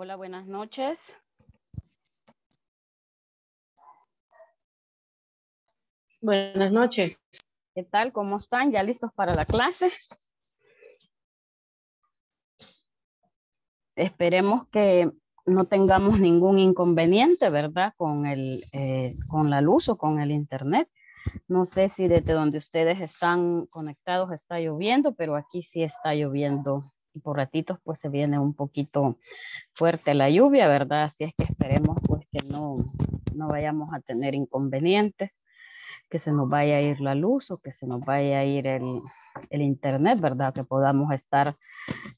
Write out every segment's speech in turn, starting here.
Hola, buenas noches. Buenas noches. ¿Qué tal? ¿Cómo están? ¿Ya listos para la clase? Esperemos que no tengamos ningún inconveniente, ¿verdad? Con, el, eh, con la luz o con el internet. No sé si desde donde ustedes están conectados está lloviendo, pero aquí sí está lloviendo por ratitos pues se viene un poquito fuerte la lluvia, ¿verdad? Así es que esperemos pues que no, no vayamos a tener inconvenientes, que se nos vaya a ir la luz o que se nos vaya a ir el, internet, ¿verdad? Que podamos estar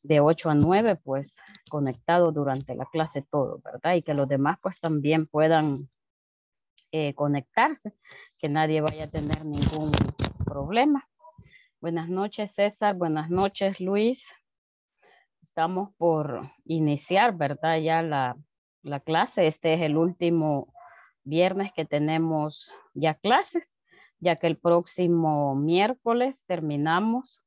de 8 a 9 pues conectados durante la clase todo, ¿verdad? Y que los demás pues también puedan eh, conectarse, que nadie vaya a tener ningún problema. Buenas noches, César. Buenas noches, Luis estamos por iniciar, ¿verdad? Ya la, clase. Este es el último viernes que tenemos ya clases, ya que el próximo miércoles terminamos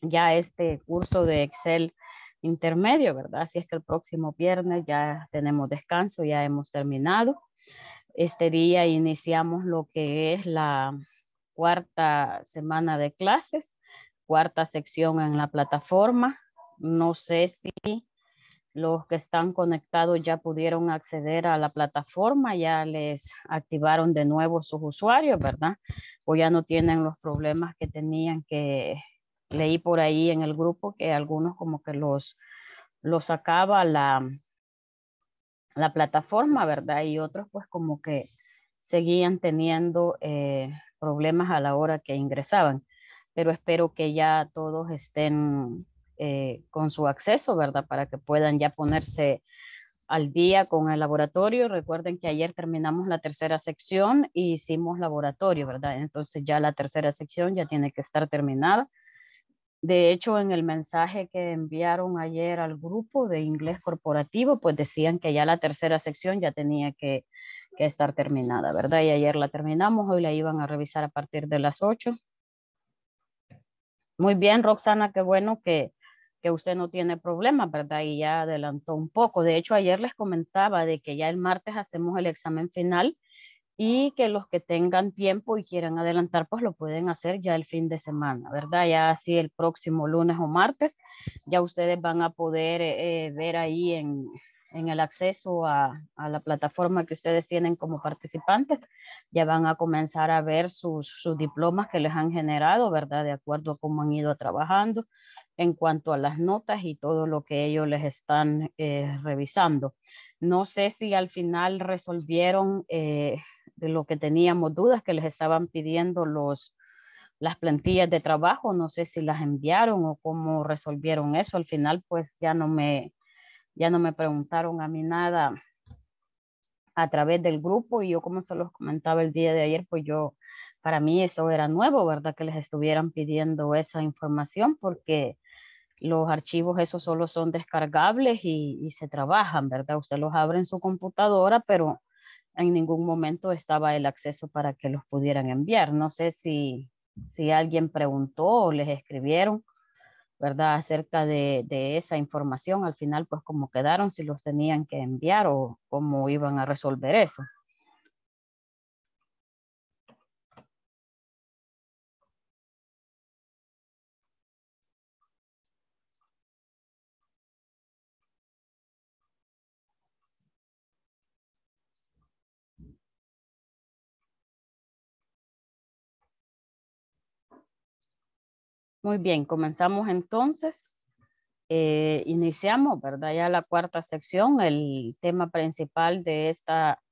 ya este curso de Excel intermedio, ¿verdad? Así es que el próximo viernes ya tenemos descanso, ya hemos terminado. Este día iniciamos lo que es la cuarta semana de clases, cuarta sección en la plataforma, no sé si los que están conectados ya pudieron acceder a la plataforma, ya les activaron de nuevo sus usuarios, ¿verdad? O ya no tienen los problemas que tenían que leí por ahí en el grupo que algunos como que los, los sacaba la, la plataforma, ¿verdad? Y otros pues como que seguían teniendo eh, problemas a la hora que ingresaban. Pero espero que ya todos estén eh, con su acceso, ¿verdad? Para que puedan ya ponerse al día con el laboratorio. Recuerden que ayer terminamos la tercera sección y e hicimos laboratorio, ¿verdad? Entonces ya la tercera sección ya tiene que estar terminada. De hecho, en el mensaje que enviaron ayer al grupo de inglés corporativo, pues decían que ya la tercera sección ya tenía que, que estar terminada, ¿verdad? Y ayer la terminamos, hoy la iban a revisar a partir de las 8. Muy bien, Roxana, qué bueno que, que usted no tiene problema, ¿verdad? Y ya adelantó un poco. De hecho, ayer les comentaba de que ya el martes hacemos el examen final y que los que tengan tiempo y quieran adelantar, pues lo pueden hacer ya el fin de semana, ¿verdad? Ya así el próximo lunes o martes, ya ustedes van a poder eh, ver ahí en, el acceso a, la plataforma que ustedes tienen como participantes, ya van a comenzar a ver sus, sus, diplomas que les han generado, ¿verdad? De acuerdo a cómo han ido trabajando, en cuanto a las notas y todo lo que ellos les están eh, revisando. No sé si al final resolvieron eh, de lo que teníamos dudas que les estaban pidiendo los, las plantillas de trabajo, no sé si las enviaron o cómo resolvieron eso. Al final, pues ya no me, ya no me preguntaron a mí nada a través del grupo y yo como se los comentaba el día de ayer, pues yo, para mí eso era nuevo, ¿verdad? Que les estuvieran pidiendo esa información porque los archivos esos solo son descargables y, se trabajan, ¿verdad? Usted los abre en su computadora, pero en ningún momento estaba el acceso para que los pudieran enviar. No sé si, si alguien preguntó o les escribieron, ¿verdad? Acerca de, de, esa información, al final, pues cómo quedaron, si los tenían que enviar o cómo iban a resolver eso. Muy bien, comenzamos entonces. Eh, iniciamos, ¿verdad? Ya la cuarta sección. El tema principal de esta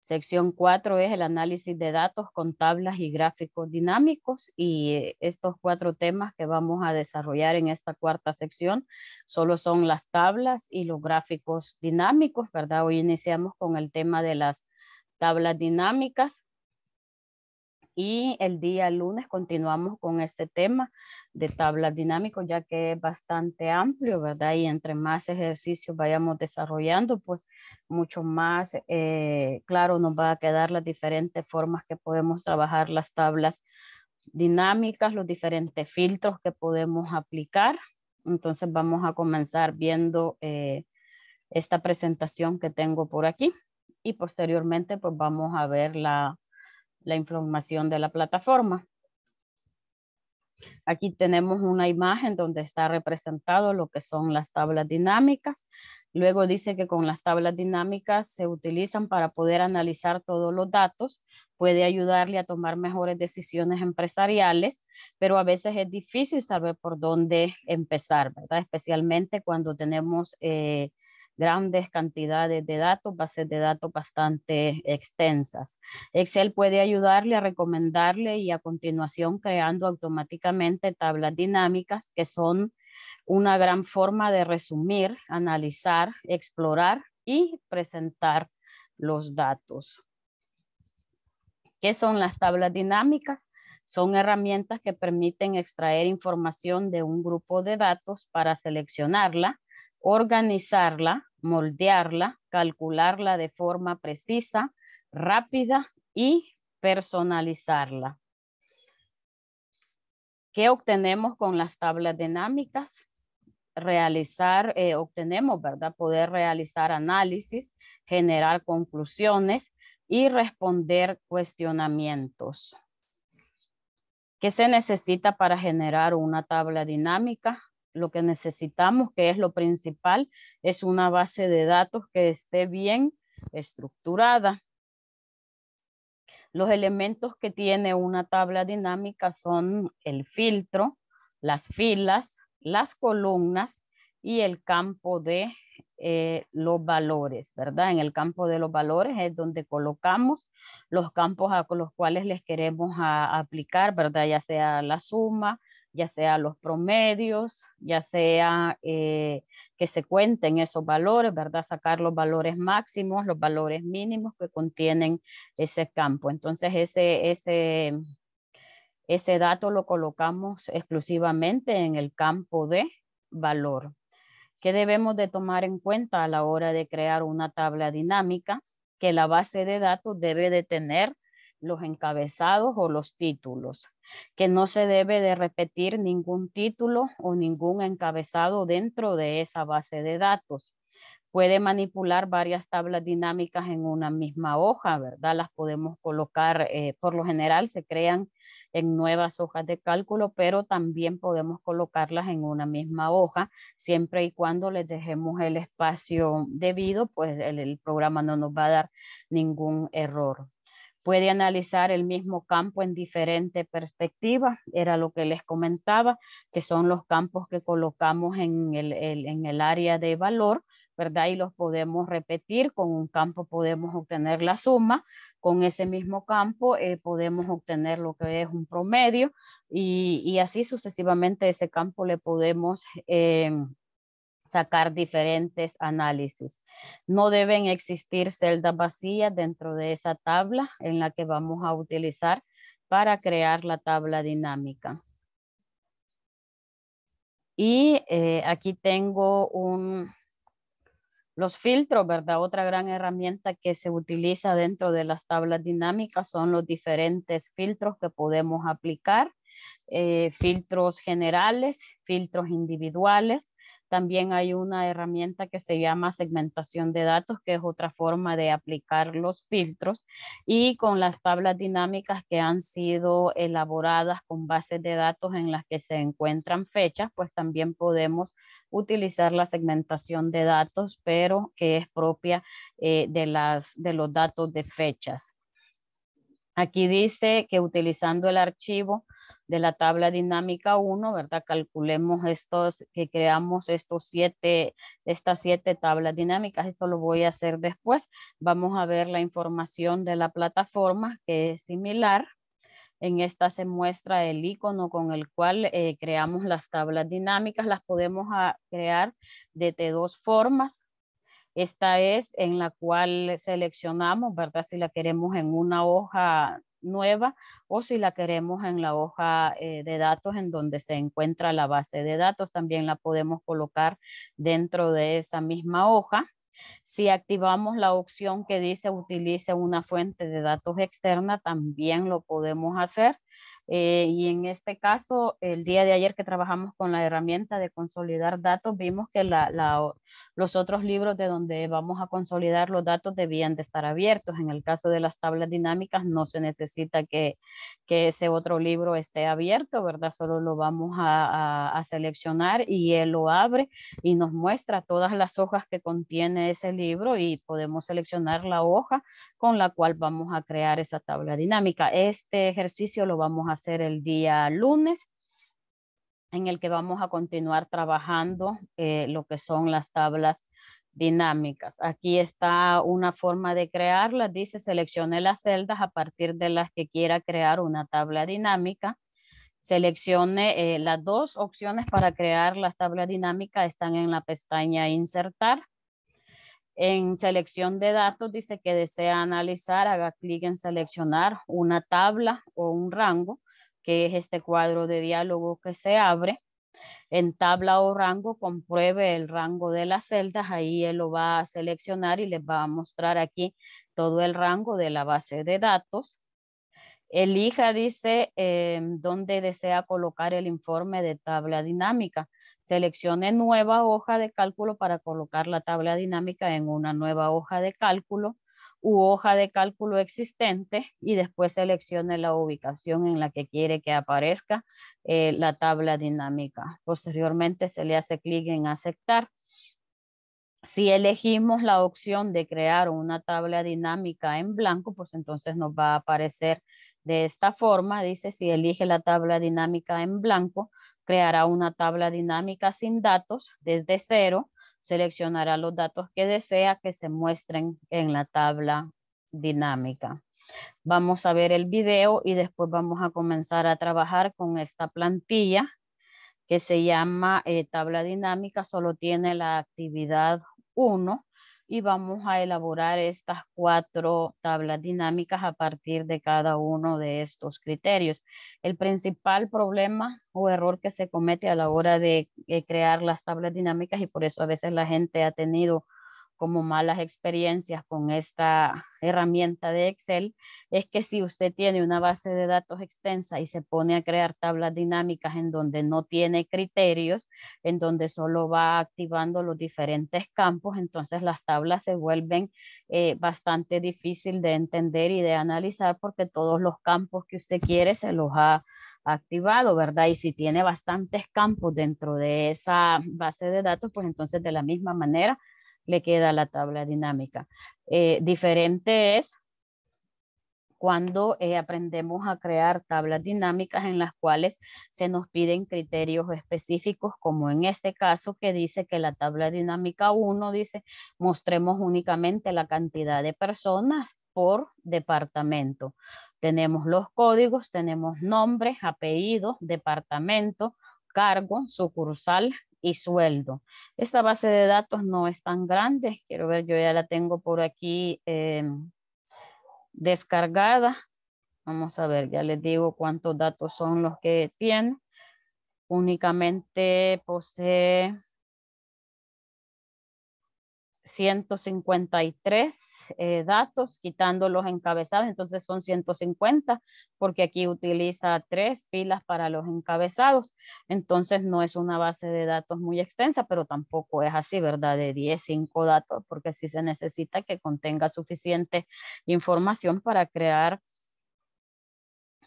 sección 4 es el análisis de datos con tablas y gráficos dinámicos y estos cuatro temas que vamos a desarrollar en esta cuarta sección solo son las tablas y los gráficos dinámicos, ¿verdad? Hoy iniciamos con el tema de las tablas dinámicas y el día lunes continuamos con este tema de tablas dinámicos, ya que es bastante amplio, ¿verdad? Y entre más ejercicios vayamos desarrollando, pues mucho más eh, claro nos va a quedar las diferentes formas que podemos trabajar las tablas dinámicas, los diferentes filtros que podemos aplicar. Entonces vamos a comenzar viendo eh, esta presentación que tengo por aquí y posteriormente pues vamos a ver la, la información de la plataforma. Aquí tenemos una imagen donde está representado lo que son las tablas dinámicas. Luego dice que con las tablas dinámicas se utilizan para poder analizar todos los datos, puede ayudarle a tomar mejores decisiones empresariales, pero a veces es difícil saber por dónde empezar, ¿verdad? Especialmente cuando tenemos eh, grandes cantidades de datos, bases de datos bastante extensas. Excel puede ayudarle a recomendarle y a continuación creando automáticamente tablas dinámicas que son una gran forma de resumir, analizar, explorar y presentar los datos. ¿Qué son las tablas dinámicas? Son herramientas que permiten extraer información de un grupo de datos para seleccionarla, organizarla, moldearla, calcularla de forma precisa, rápida y personalizarla. ¿Qué obtenemos con las tablas dinámicas? Realizar, eh, obtenemos, ¿verdad? Poder realizar análisis, generar conclusiones y responder cuestionamientos. ¿Qué se necesita para generar una tabla dinámica? lo que necesitamos, que es lo principal, es una base de datos que esté bien estructurada. Los elementos que tiene una tabla dinámica son el filtro, las filas, las columnas y el campo de eh, los valores, ¿verdad? En el campo de los valores es donde colocamos los campos a los cuales les queremos ah, aplicar, ¿verdad? Ya sea la suma, ya sea los promedios, ya sea eh, que se cuenten esos valores, ¿verdad? Sacar los valores máximos, los valores mínimos que contienen ese campo. Entonces, ese, ese, ese dato lo colocamos exclusivamente en el campo de valor. ¿Qué debemos de tomar en cuenta a la hora de crear una tabla dinámica? Que la base de datos debe de tener los encabezados o los títulos, que no se debe de repetir ningún título o ningún encabezado dentro de esa base de datos. Puede manipular varias tablas dinámicas en una misma hoja, ¿verdad? Las podemos colocar, eh, por lo general se crean en nuevas hojas de cálculo, pero también podemos colocarlas en una misma hoja, siempre y cuando les dejemos el espacio debido, pues el programa no nos va a dar ningún error puede analizar el mismo campo en diferente perspectiva, era lo que les comentaba, que son los campos que colocamos en el, área de valor, ¿verdad? Y los podemos repetir, con un campo podemos obtener la suma, con ese mismo campo eh, podemos obtener lo que es un promedio y, así sucesivamente ese campo le podemos... Eh, sacar diferentes análisis. No deben existir celdas vacías dentro de esa tabla en la que vamos a utilizar para crear la tabla dinámica. Y eh, aquí tengo un, los filtros, ¿verdad? Otra gran herramienta que se utiliza dentro de las tablas dinámicas son los diferentes filtros que podemos aplicar. Eh, filtros generales, filtros individuales, también hay una herramienta que se llama segmentación de datos, que es otra forma de aplicar los filtros. Y con las tablas dinámicas que han sido elaboradas con bases de datos en las que se encuentran fechas, pues también podemos utilizar la segmentación de datos, pero que es propia eh, de, las, de los datos de fechas. Aquí dice que utilizando el archivo de la tabla dinámica 1, ¿verdad? Calculemos estos, que creamos estos siete, estas siete tablas dinámicas. Esto lo voy a hacer después. Vamos a ver la información de la plataforma que es similar. En esta se muestra el icono con el cual eh, creamos las tablas dinámicas. Las podemos ah, crear de dos formas esta es en la cual seleccionamos, ¿verdad? Si la queremos en una hoja nueva o si la queremos en la hoja eh, de datos en donde se encuentra la base de datos, también la podemos colocar dentro de esa misma hoja. Si activamos la opción que dice utilice una fuente de datos externa, también lo podemos hacer. Eh, y en este caso, el día de ayer que trabajamos con la herramienta de consolidar datos, vimos que los otros libros de donde vamos a consolidar los datos debían de estar abiertos. En el caso de las tablas dinámicas, no se necesita que, ese otro libro esté abierto, ¿verdad? Solo lo vamos a, a seleccionar y él lo abre y nos muestra todas las hojas que contiene ese libro y podemos seleccionar la hoja con la cual vamos a crear esa tabla dinámica. Este ejercicio lo vamos a a hacer el día lunes, en el que vamos a continuar trabajando eh, lo que son las tablas dinámicas. Aquí está una forma de crearlas. Dice, seleccione las celdas a partir de las que quiera crear una tabla dinámica. Seleccione eh, las dos opciones para crear las tablas dinámicas. Están en la pestaña Insertar. En selección de datos dice que desea analizar, haga clic en seleccionar una tabla o un rango que es este cuadro de diálogo que se abre, en tabla o rango compruebe el rango de las celdas, ahí él lo va a seleccionar y les va a mostrar aquí todo el rango de la base de datos. Elija, dice, em, dónde desea colocar el informe de tabla dinámica. Seleccione nueva hoja de cálculo para colocar la tabla dinámica en una nueva hoja de cálculo u hoja de cálculo existente y después seleccione la ubicación en la que quiere que aparezca eh, la tabla dinámica. Posteriormente se le hace clic en aceptar. Si elegimos la opción de crear una tabla dinámica en blanco, pues entonces nos va a aparecer de esta forma. Dice, si elige la tabla dinámica en blanco, creará una tabla dinámica sin datos desde cero seleccionará los datos que desea que se muestren en la tabla dinámica. Vamos a ver el video y después vamos a comenzar a trabajar con esta plantilla que se llama eh, tabla dinámica, solo tiene la actividad 1 y vamos a elaborar estas cuatro tablas dinámicas a partir de cada uno de estos criterios. El principal problema o error que se comete a la hora de eh, crear las tablas dinámicas y por eso a veces la gente ha tenido como malas experiencias con esta herramienta de Excel, es que si usted tiene una base de datos extensa y se pone a crear tablas dinámicas en donde no tiene criterios, en donde solo va activando los diferentes campos, entonces las tablas se vuelven eh, bastante difícil de entender y de analizar porque todos los campos que usted quiere se los ha activado, ¿verdad? Y si tiene bastantes campos dentro de esa base de datos, pues entonces de la misma manera le queda la tabla dinámica. Eh, diferente es cuando eh, aprendemos a crear tablas dinámicas en las cuales se nos piden criterios específicos, como en este caso que dice que la tabla dinámica 1 dice, mostremos únicamente la cantidad de personas por departamento. Tenemos los códigos, tenemos nombres, apellidos, departamento, cargo, sucursal, y sueldo. Esta base de datos no es tan grande. Quiero ver, yo ya la tengo por aquí em, descargada. Vamos a ver, ya les digo cuántos datos son los que tiene. Únicamente posee 153 eh, datos, quitando los encabezados, entonces son 150, porque aquí utiliza tres filas para los encabezados, entonces no es una base de datos muy extensa, pero tampoco es así, ¿verdad? De 10, 5 datos, porque sí se necesita que contenga suficiente información para crear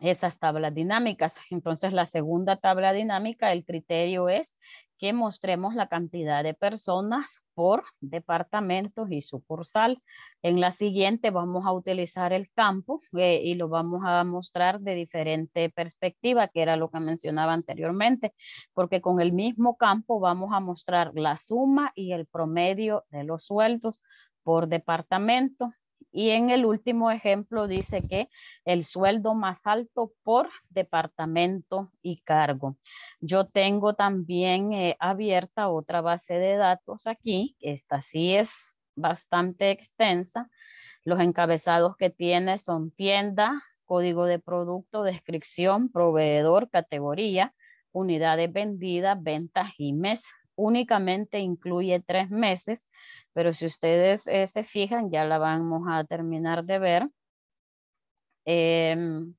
esas tablas dinámicas. Entonces, la segunda tabla dinámica, el criterio es que mostremos la cantidad de personas por departamentos y sucursal. En la siguiente vamos a utilizar el campo eh, y lo vamos a mostrar de diferente perspectiva, que era lo que mencionaba anteriormente, porque con el mismo campo vamos a mostrar la suma y el promedio de los sueldos por departamento, y en el último ejemplo dice que el sueldo más alto por departamento y cargo. Yo tengo también eh, abierta otra base de datos aquí. Esta sí es bastante extensa. Los encabezados que tiene son tienda, código de producto, descripción, proveedor, categoría, unidades vendidas, ventas y mes únicamente incluye tres meses, pero si ustedes eh, se fijan, ya la vamos a terminar de ver. Em,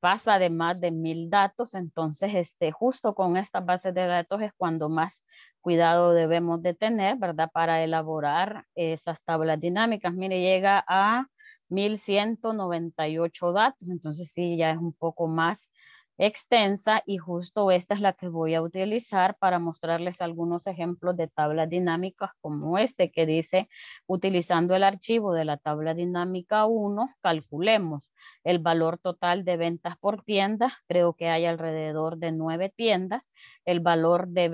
pasa de más de mil datos, entonces este, justo con estas bases de datos es cuando más cuidado debemos de tener, ¿verdad? Para elaborar esas tablas dinámicas. Mire, llega a mil 1198 datos, entonces sí, ya es un poco más extensa y justo esta es la que voy a utilizar para mostrarles algunos ejemplos de tablas dinámicas como este que dice utilizando el archivo de la tabla dinámica 1 calculemos el valor total de ventas por tienda creo que hay alrededor de nueve tiendas el valor de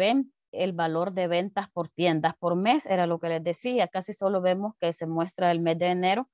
el valor de ventas por tiendas por mes, era lo que les decía, casi solo vemos que se muestra el mes de enero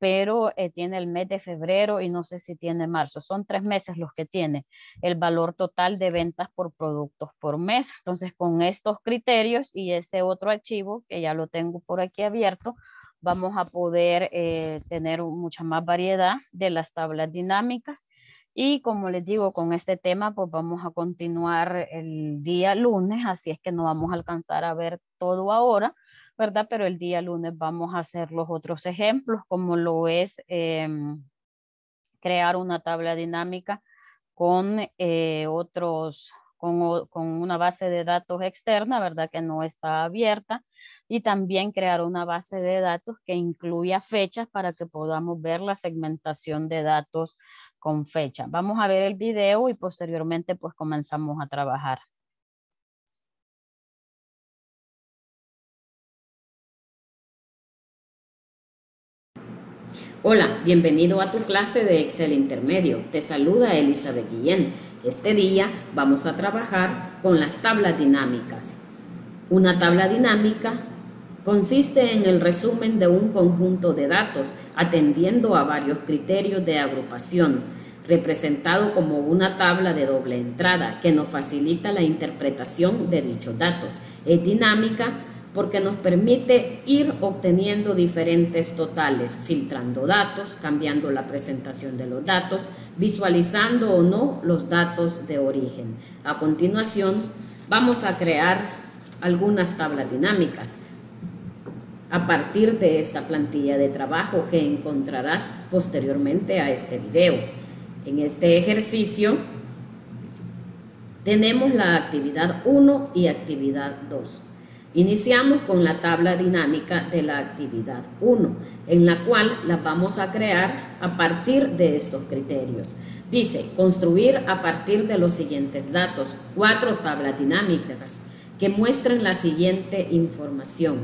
pero eh, tiene el mes de febrero y no sé si tiene marzo. Son tres meses los que tiene el valor total de ventas por productos por mes. Entonces, con estos criterios y ese otro archivo que ya lo tengo por aquí abierto, vamos a poder eh, tener mucha más variedad de las tablas dinámicas. Y como les digo, con este tema, pues vamos a continuar el día lunes, así es que no vamos a alcanzar a ver todo ahora, ¿verdad? Pero el día lunes vamos a hacer los otros ejemplos, como lo es em, crear una tabla dinámica con eh, otros, con, con, una base de datos externa, ¿verdad? Que no está abierta. Y también crear una base de datos que incluya fechas para que podamos ver la segmentación de datos con fecha. Vamos a ver el video y posteriormente pues comenzamos a trabajar. Hola, bienvenido a tu clase de Excel Intermedio. Te saluda Elizabeth Guillén. Este día vamos a trabajar con las tablas dinámicas. Una tabla dinámica consiste en el resumen de un conjunto de datos atendiendo a varios criterios de agrupación, representado como una tabla de doble entrada que nos facilita la interpretación de dichos datos. Es dinámica porque nos permite ir obteniendo diferentes totales, filtrando datos, cambiando la presentación de los datos, visualizando o no los datos de origen. A continuación, vamos a crear algunas tablas dinámicas a partir de esta plantilla de trabajo que encontrarás posteriormente a este video. En este ejercicio tenemos la actividad 1 y actividad 2. Iniciamos con la tabla dinámica de la actividad 1, en la cual la vamos a crear a partir de estos criterios. Dice, construir a partir de los siguientes datos, cuatro tablas dinámicas que muestren la siguiente información.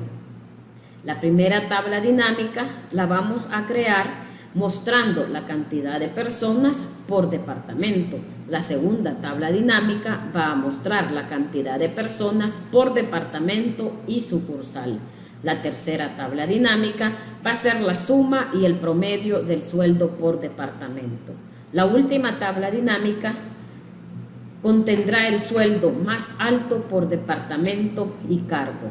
La primera tabla dinámica la vamos a crear mostrando la cantidad de personas por departamento, la segunda tabla dinámica va a mostrar la cantidad de personas por departamento y sucursal. La tercera tabla dinámica va a ser la suma y el promedio del sueldo por departamento. La última tabla dinámica contendrá el sueldo más alto por departamento y cargo.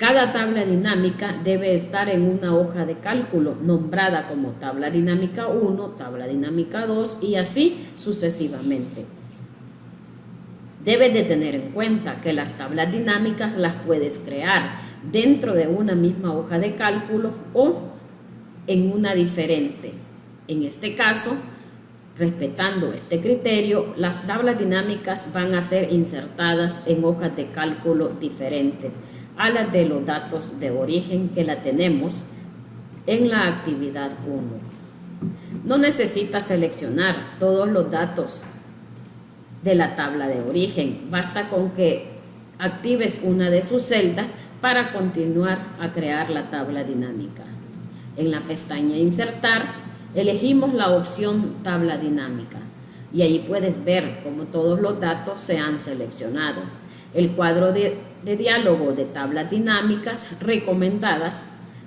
Cada tabla dinámica debe estar en una hoja de cálculo nombrada como tabla dinámica 1, tabla dinámica 2 y así sucesivamente. Debes de tener en cuenta que las tablas dinámicas las puedes crear dentro de una misma hoja de cálculo o en una diferente. En este caso, respetando este criterio, las tablas dinámicas van a ser insertadas en hojas de cálculo diferentes a la de los datos de origen que la tenemos en la actividad 1. No necesitas seleccionar todos los datos de la tabla de origen, basta con que actives una de sus celdas para continuar a crear la tabla dinámica. En la pestaña Insertar, elegimos la opción Tabla dinámica y ahí puedes ver cómo todos los datos se han seleccionado. El cuadro de de diálogo de tablas dinámicas recomendadas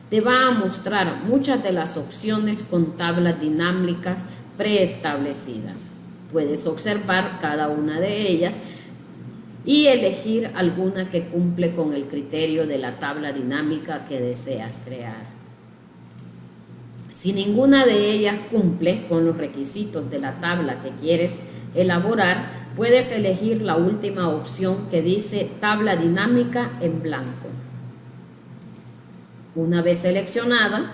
te va a mostrar muchas de las opciones con tablas dinámicas preestablecidas. Puedes observar cada una de ellas y elegir alguna que cumple con el criterio de la tabla dinámica que deseas crear. Si ninguna de ellas cumple con los requisitos de la tabla que quieres elaborar, puedes elegir la última opción que dice tabla dinámica en blanco. Una vez seleccionada,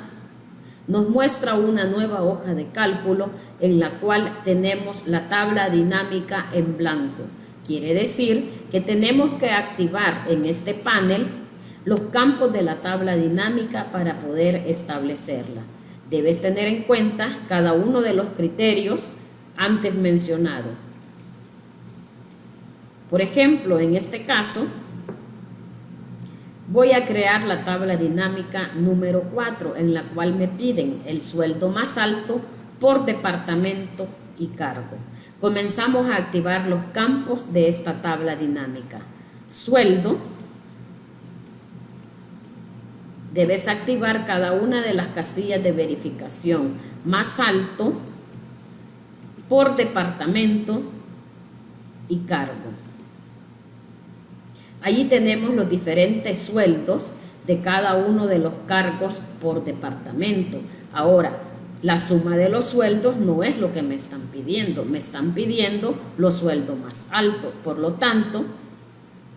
nos muestra una nueva hoja de cálculo en la cual tenemos la tabla dinámica en blanco. Quiere decir que tenemos que activar en este panel los campos de la tabla dinámica para poder establecerla. Debes tener en cuenta cada uno de los criterios antes mencionados. Por ejemplo, en este caso, voy a crear la tabla dinámica número 4, en la cual me piden el sueldo más alto por departamento y cargo. Comenzamos a activar los campos de esta tabla dinámica. Sueldo. Debes activar cada una de las casillas de verificación. Más alto, por departamento y cargo. Allí tenemos los diferentes sueldos de cada uno de los cargos por departamento. Ahora, la suma de los sueldos no es lo que me están pidiendo, me están pidiendo los sueldos más altos. Por lo tanto,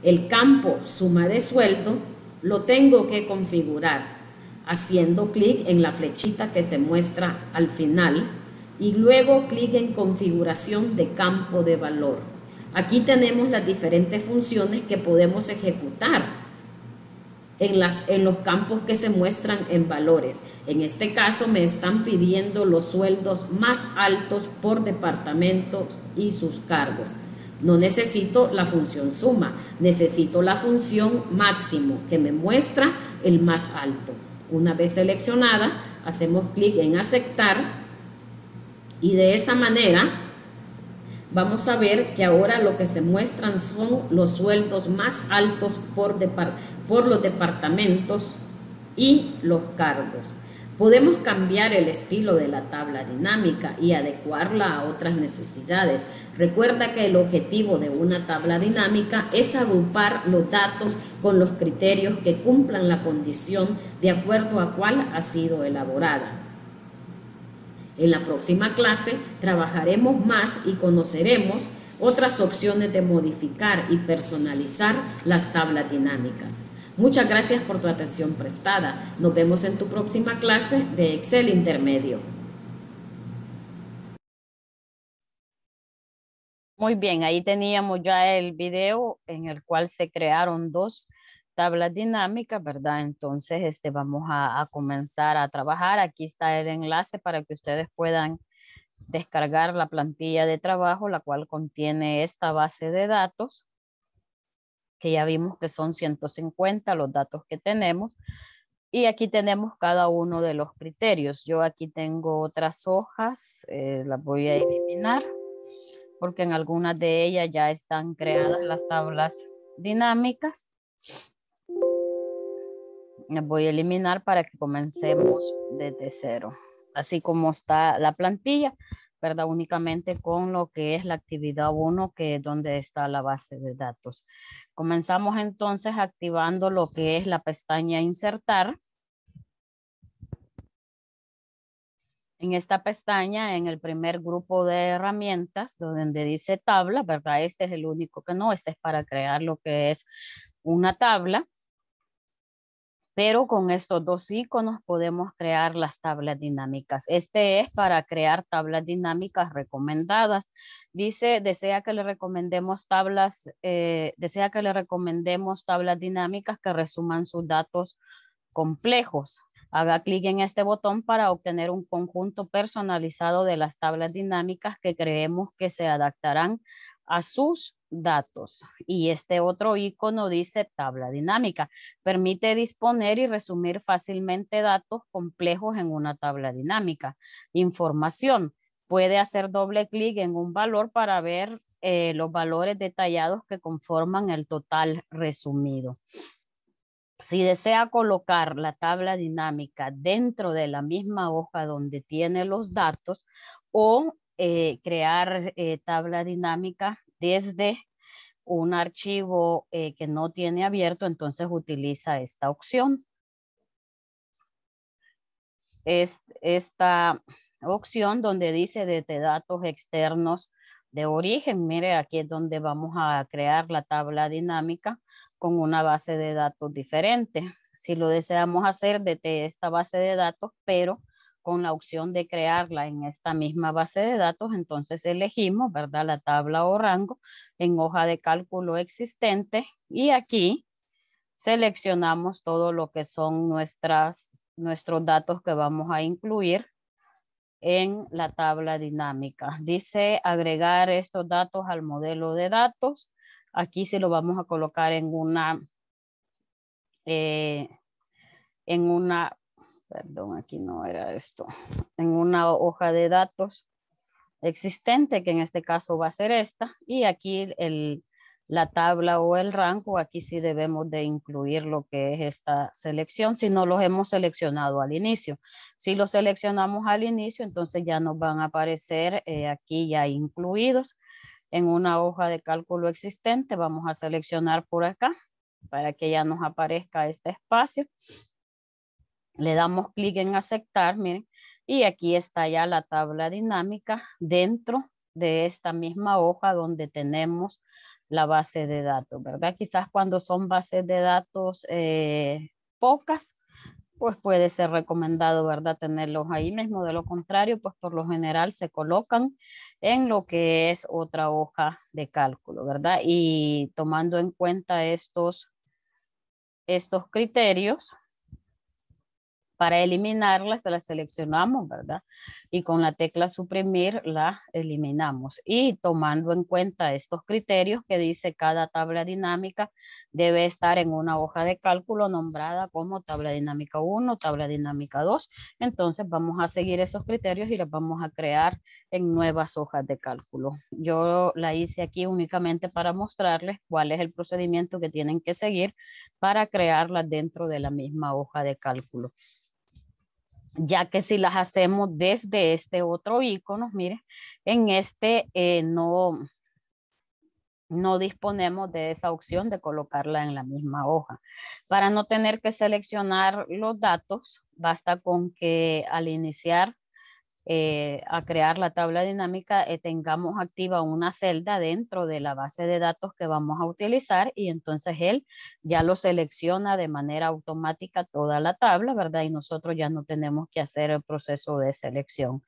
el campo suma de sueldo lo tengo que configurar haciendo clic en la flechita que se muestra al final y luego clic en configuración de campo de valor. Aquí tenemos las diferentes funciones que podemos ejecutar en, los campos que se muestran en valores. En este caso me están pidiendo los sueldos más altos por departamento y sus cargos. No necesito la función suma, necesito la función máximo que me muestra el más alto. Una vez seleccionada, hacemos clic en aceptar y de esa manera vamos a ver que ahora lo que se muestran son los sueldos más altos por, los departamentos y los cargos. Podemos cambiar el estilo de la tabla dinámica y adecuarla a otras necesidades. Recuerda que el objetivo de una tabla dinámica es agrupar los datos con los criterios que cumplan la condición de acuerdo a cuál ha sido elaborada. En la próxima clase trabajaremos más y conoceremos otras opciones de modificar y personalizar las tablas dinámicas. Muchas gracias por tu atención prestada. Nos vemos en tu próxima clase de Excel Intermedio. Muy bien, ahí teníamos ya el video en el cual se crearon dos tablas dinámica, ¿verdad? Entonces, este, vamos a, comenzar a trabajar. Aquí está el enlace para que ustedes puedan descargar la plantilla de trabajo, la cual contiene esta base de datos, que ya vimos que son 150 los datos que tenemos. Y aquí tenemos cada uno de los criterios. Yo aquí tengo otras hojas, eh, las voy a eliminar, porque en algunas de ellas ya están creadas las tablas dinámicas voy a eliminar para que comencemos desde cero. Así como está la plantilla, ¿verdad? Únicamente con lo que es la actividad 1, que es donde está la base de datos. Comenzamos entonces activando lo que es la pestaña insertar. En esta pestaña, en el primer grupo de herramientas, donde dice tabla, ¿verdad? Este es el único que no, este es para crear lo que es una tabla pero con estos dos iconos podemos crear las tablas dinámicas. Este es para crear tablas dinámicas recomendadas. Dice, desea que le recomendemos tablas, eh, desea que le recomendemos tablas dinámicas que resuman sus datos complejos. Haga clic en este botón para obtener un conjunto personalizado de las tablas dinámicas que creemos que se adaptarán a sus datos. Y este otro icono dice tabla dinámica. Permite disponer y resumir fácilmente datos complejos en una tabla dinámica. Información. Puede hacer doble clic en un valor para ver eh, los valores detallados que conforman el total resumido. Si desea colocar la tabla dinámica dentro de la misma hoja donde tiene los datos o eh, crear eh, tabla dinámica desde un archivo eh, que no tiene abierto, entonces utiliza esta opción. Es esta opción donde dice desde datos externos de origen. Mire, aquí es donde vamos a crear la tabla dinámica con una base de datos diferente. Si lo deseamos hacer desde esta base de datos, pero con la opción de crearla en esta misma base de datos, entonces elegimos, ¿verdad? La tabla o rango en hoja de cálculo existente y aquí seleccionamos todo lo que son nuestras, nuestros datos que vamos a incluir en la tabla dinámica. Dice agregar estos datos al modelo de datos. Aquí sí lo vamos a colocar en una, eh, en una perdón, aquí no era esto, en una hoja de datos existente, que en este caso va a ser esta, y aquí el, la tabla o el rango, aquí sí debemos de incluir lo que es esta selección, si no los hemos seleccionado al inicio. Si los seleccionamos al inicio, entonces ya nos van a aparecer eh, aquí ya incluidos en una hoja de cálculo existente. Vamos a seleccionar por acá para que ya nos aparezca este espacio le damos clic en aceptar, miren, y aquí está ya la tabla dinámica dentro de esta misma hoja donde tenemos la base de datos, ¿verdad? Quizás cuando son bases de datos eh, pocas, pues puede ser recomendado, ¿verdad? Tenerlos ahí mismo. De lo contrario, pues por lo general se colocan en lo que es otra hoja de cálculo, ¿verdad? Y tomando en cuenta estos, estos criterios, para eliminarla se la seleccionamos, ¿verdad? Y con la tecla suprimir la eliminamos. Y tomando en cuenta estos criterios que dice cada tabla dinámica debe estar en una hoja de cálculo nombrada como tabla dinámica 1, tabla dinámica 2. Entonces vamos a seguir esos criterios y las vamos a crear en nuevas hojas de cálculo. Yo la hice aquí únicamente para mostrarles cuál es el procedimiento que tienen que seguir para crearla dentro de la misma hoja de cálculo ya que si las hacemos desde este otro icono, mire, en este eh, no, no disponemos de esa opción de colocarla en la misma hoja. Para no tener que seleccionar los datos, basta con que al iniciar eh, a crear la tabla dinámica, eh, tengamos activa una celda dentro de la base de datos que vamos a utilizar y entonces él ya lo selecciona de manera automática toda la tabla, ¿verdad? Y nosotros ya no tenemos que hacer el proceso de selección.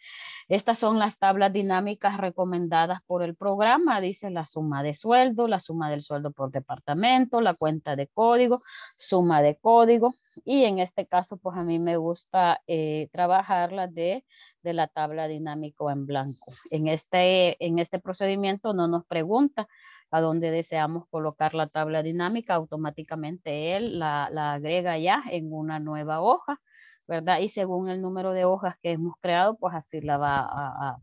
Estas son las tablas dinámicas recomendadas por el programa, dice la suma de sueldo, la suma del sueldo por departamento, la cuenta de código, suma de código y en este caso pues a mí me gusta eh, trabajarla de de la tabla dinámico en blanco. En este, en este procedimiento no nos pregunta a dónde deseamos colocar la tabla dinámica, automáticamente él la, agrega ya en una nueva hoja, ¿verdad? Y según el número de hojas que hemos creado, pues así la va a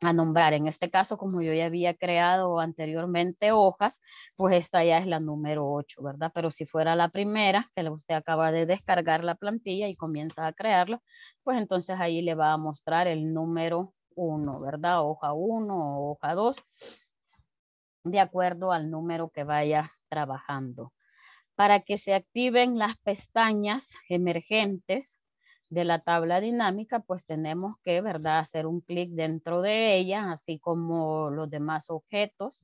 a nombrar. En este caso, como yo ya había creado anteriormente hojas, pues esta ya es la número 8, ¿verdad? Pero si fuera la primera, que usted acaba de descargar la plantilla y comienza a crearla, pues entonces ahí le va a mostrar el número 1, ¿verdad? Hoja 1 o hoja 2, de acuerdo al número que vaya trabajando. Para que se activen las pestañas emergentes, de la tabla dinámica, pues tenemos que, ¿verdad?, hacer un clic dentro de ella, así como los demás objetos,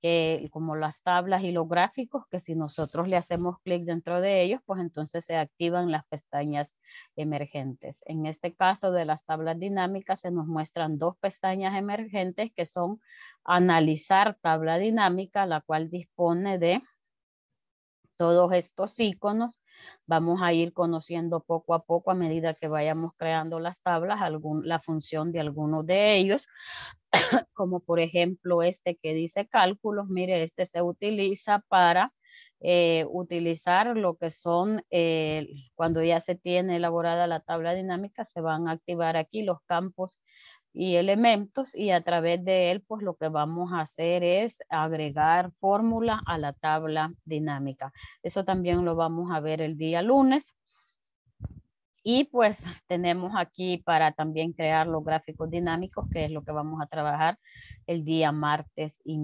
que, como las tablas y los gráficos, que si nosotros le hacemos clic dentro de ellos, pues entonces se activan las pestañas emergentes. En este caso de las tablas dinámicas se nos muestran dos pestañas emergentes que son analizar tabla dinámica, la cual dispone de todos estos iconos Vamos a ir conociendo poco a poco a medida que vayamos creando las tablas, la función de algunos de ellos, como por ejemplo este que dice cálculos, mire, este se utiliza para eh, utilizar lo que son, eh, cuando ya se tiene elaborada la tabla dinámica, se van a activar aquí los campos y elementos y a través de él pues lo que vamos a hacer es agregar fórmula a la tabla dinámica. Eso también lo vamos a ver el día lunes. Y pues tenemos aquí para también crear los gráficos dinámicos, que es lo que vamos a trabajar el día martes y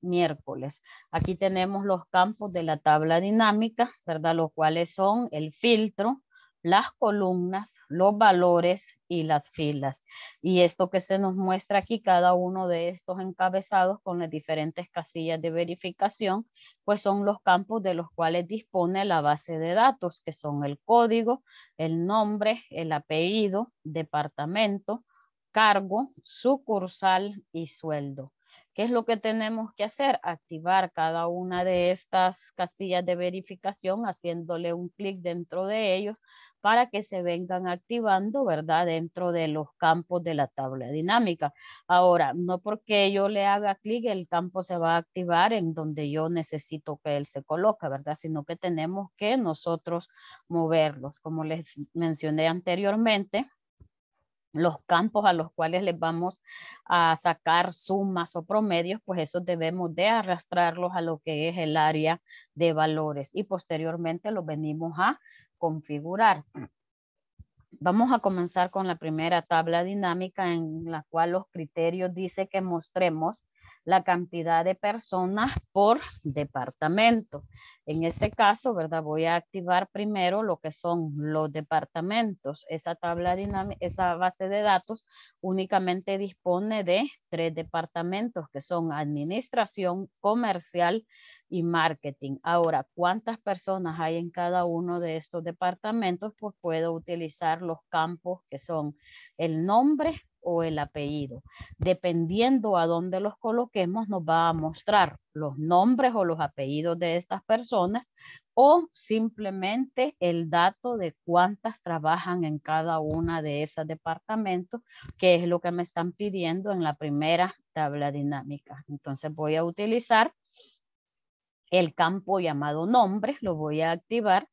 miércoles. Aquí tenemos los campos de la tabla dinámica, ¿verdad? Los cuales son el filtro, las columnas, los valores y las filas. Y esto que se nos muestra aquí, cada uno de estos encabezados con las diferentes casillas de verificación, pues son los campos de los cuales dispone la base de datos, que son el código, el nombre, el apellido, departamento, cargo, sucursal y sueldo. ¿Qué es lo que tenemos que hacer? Activar cada una de estas casillas de verificación haciéndole un clic dentro de ellos para que se vengan activando, ¿verdad? Dentro de los campos de la tabla dinámica. Ahora, no porque yo le haga clic, el campo se va a activar en donde yo necesito que él se coloque, ¿verdad? Sino que tenemos que nosotros moverlos. Como les mencioné anteriormente, los campos a los cuales les vamos a sacar sumas o promedios, pues esos debemos de arrastrarlos a lo que es el área de valores y posteriormente los venimos a configurar. Vamos a comenzar con la primera tabla dinámica en la cual los criterios dice que mostremos la cantidad de personas por departamento. En este caso, ¿verdad? Voy a activar primero lo que son los departamentos. Esa tabla dinámica, esa base de datos únicamente dispone de tres departamentos que son administración, comercial y marketing. Ahora, ¿cuántas personas hay en cada uno de estos departamentos? Pues puedo utilizar los campos que son el nombre, o el apellido. Dependiendo a dónde los coloquemos, nos va a mostrar los nombres o los apellidos de estas personas o simplemente el dato de cuántas trabajan en cada una de esos departamentos, que es lo que me están pidiendo en la primera tabla dinámica. Entonces voy a utilizar el campo llamado nombres, lo voy a activar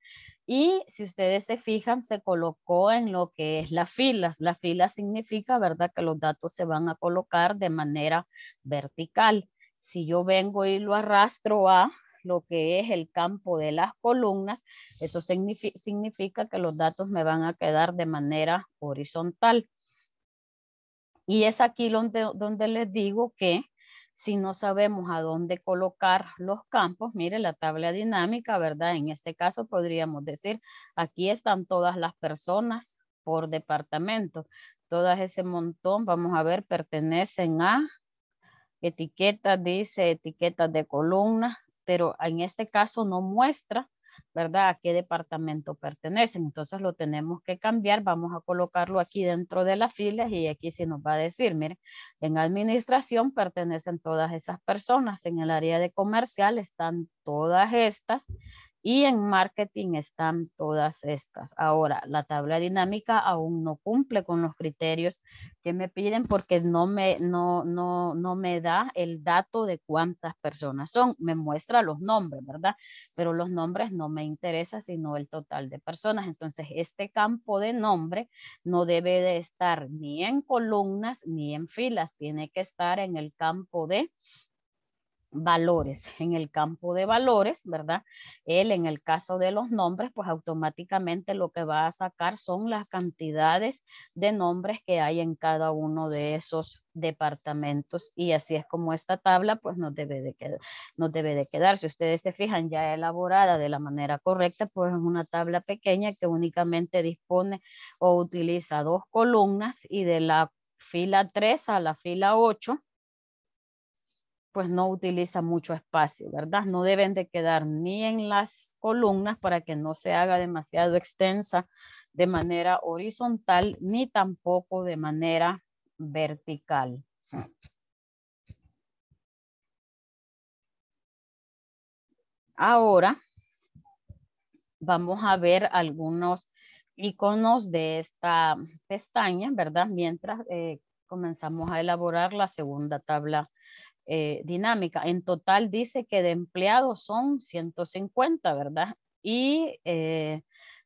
y si ustedes se fijan, se colocó en lo que es las filas. La fila significa, ¿verdad?, que los datos se van a colocar de manera vertical. Si yo vengo y lo arrastro a lo que es el campo de las columnas, eso significa, que los datos me van a quedar de manera horizontal. Y es aquí donde, donde les digo que si no sabemos a dónde colocar los campos, mire la tabla dinámica, ¿verdad? En este caso podríamos decir, aquí están todas las personas por departamento. Todas ese montón, vamos a ver, pertenecen a etiquetas, dice etiquetas de columna, pero en este caso no muestra ¿verdad? A qué departamento pertenecen. Entonces lo tenemos que cambiar. Vamos a colocarlo aquí dentro de las filas y aquí se nos va a decir, mire en administración pertenecen todas esas personas. En el área de comercial están todas estas. Y en marketing están todas estas. Ahora, la tabla dinámica aún no cumple con los criterios que me piden porque no me, no, no, no me da el dato de cuántas personas son. Me muestra los nombres, ¿verdad? Pero los nombres no me interesa, sino el total de personas. Entonces, este campo de nombre no debe de estar ni en columnas ni en filas. Tiene que estar en el campo de valores. En el campo de valores, ¿verdad? Él en el caso de los nombres, pues automáticamente lo que va a sacar son las cantidades de nombres que hay en cada uno de esos departamentos y así es como esta tabla pues no debe de quedar, no debe de quedar. Si ustedes se fijan ya elaborada de la manera correcta, pues es una tabla pequeña que únicamente dispone o utiliza dos columnas y de la fila 3 a la fila 8 pues no utiliza mucho espacio, ¿verdad? No deben de quedar ni en las columnas para que no se haga demasiado extensa de manera horizontal ni tampoco de manera vertical. Ahora vamos a ver algunos iconos de esta pestaña, ¿verdad? Mientras eh, comenzamos a elaborar la segunda tabla eh, dinámica. En total dice que de empleados son 150, ¿verdad? Y eh,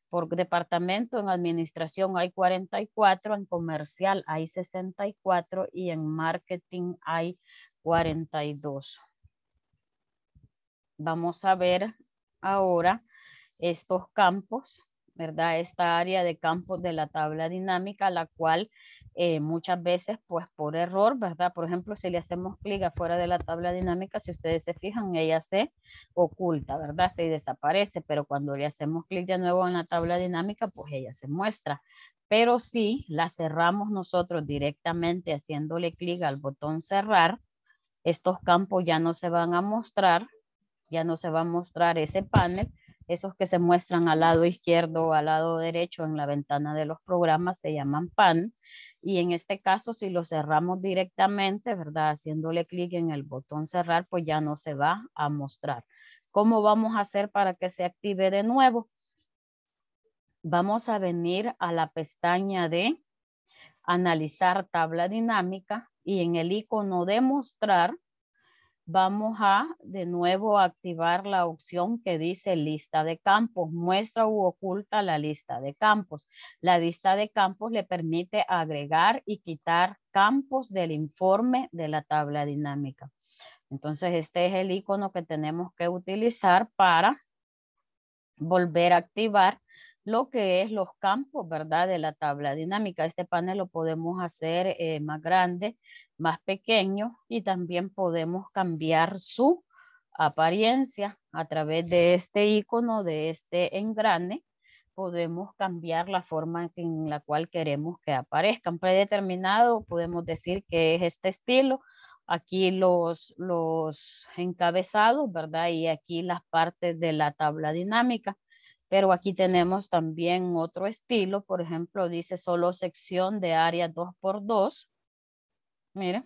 por departamento en administración hay 44, en comercial hay 64 y en marketing hay 42. Vamos a ver ahora estos campos, ¿verdad? Esta área de campos de la tabla dinámica, la cual eh, muchas veces pues por error, ¿verdad? Por ejemplo, si le hacemos clic afuera de la tabla dinámica, si ustedes se fijan, ella se oculta, ¿verdad? Se desaparece, pero cuando le hacemos clic de nuevo en la tabla dinámica, pues ella se muestra. Pero si la cerramos nosotros directamente haciéndole clic al botón cerrar, estos campos ya no se van a mostrar, ya no se va a mostrar ese panel, esos que se muestran al lado izquierdo o al lado derecho en la ventana de los programas se llaman PAN y en este caso, si lo cerramos directamente, ¿verdad? Haciéndole clic en el botón cerrar, pues ya no se va a mostrar. ¿Cómo vamos a hacer para que se active de nuevo? Vamos a venir a la pestaña de analizar tabla dinámica y en el icono de mostrar vamos a de nuevo activar la opción que dice lista de campos. Muestra u oculta la lista de campos. La lista de campos le permite agregar y quitar campos del informe de la tabla dinámica. Entonces este es el icono que tenemos que utilizar para volver a activar lo que es los campos, ¿verdad? De la tabla dinámica. Este panel lo podemos hacer eh, más grande más pequeño y también podemos cambiar su apariencia a través de este icono, de este engrane, podemos cambiar la forma en la cual queremos que aparezcan. Predeterminado, podemos decir que es este estilo. Aquí los, los encabezados, ¿verdad? Y aquí las partes de la tabla dinámica. Pero aquí tenemos también otro estilo. Por ejemplo, dice solo sección de área 2x2 Mira,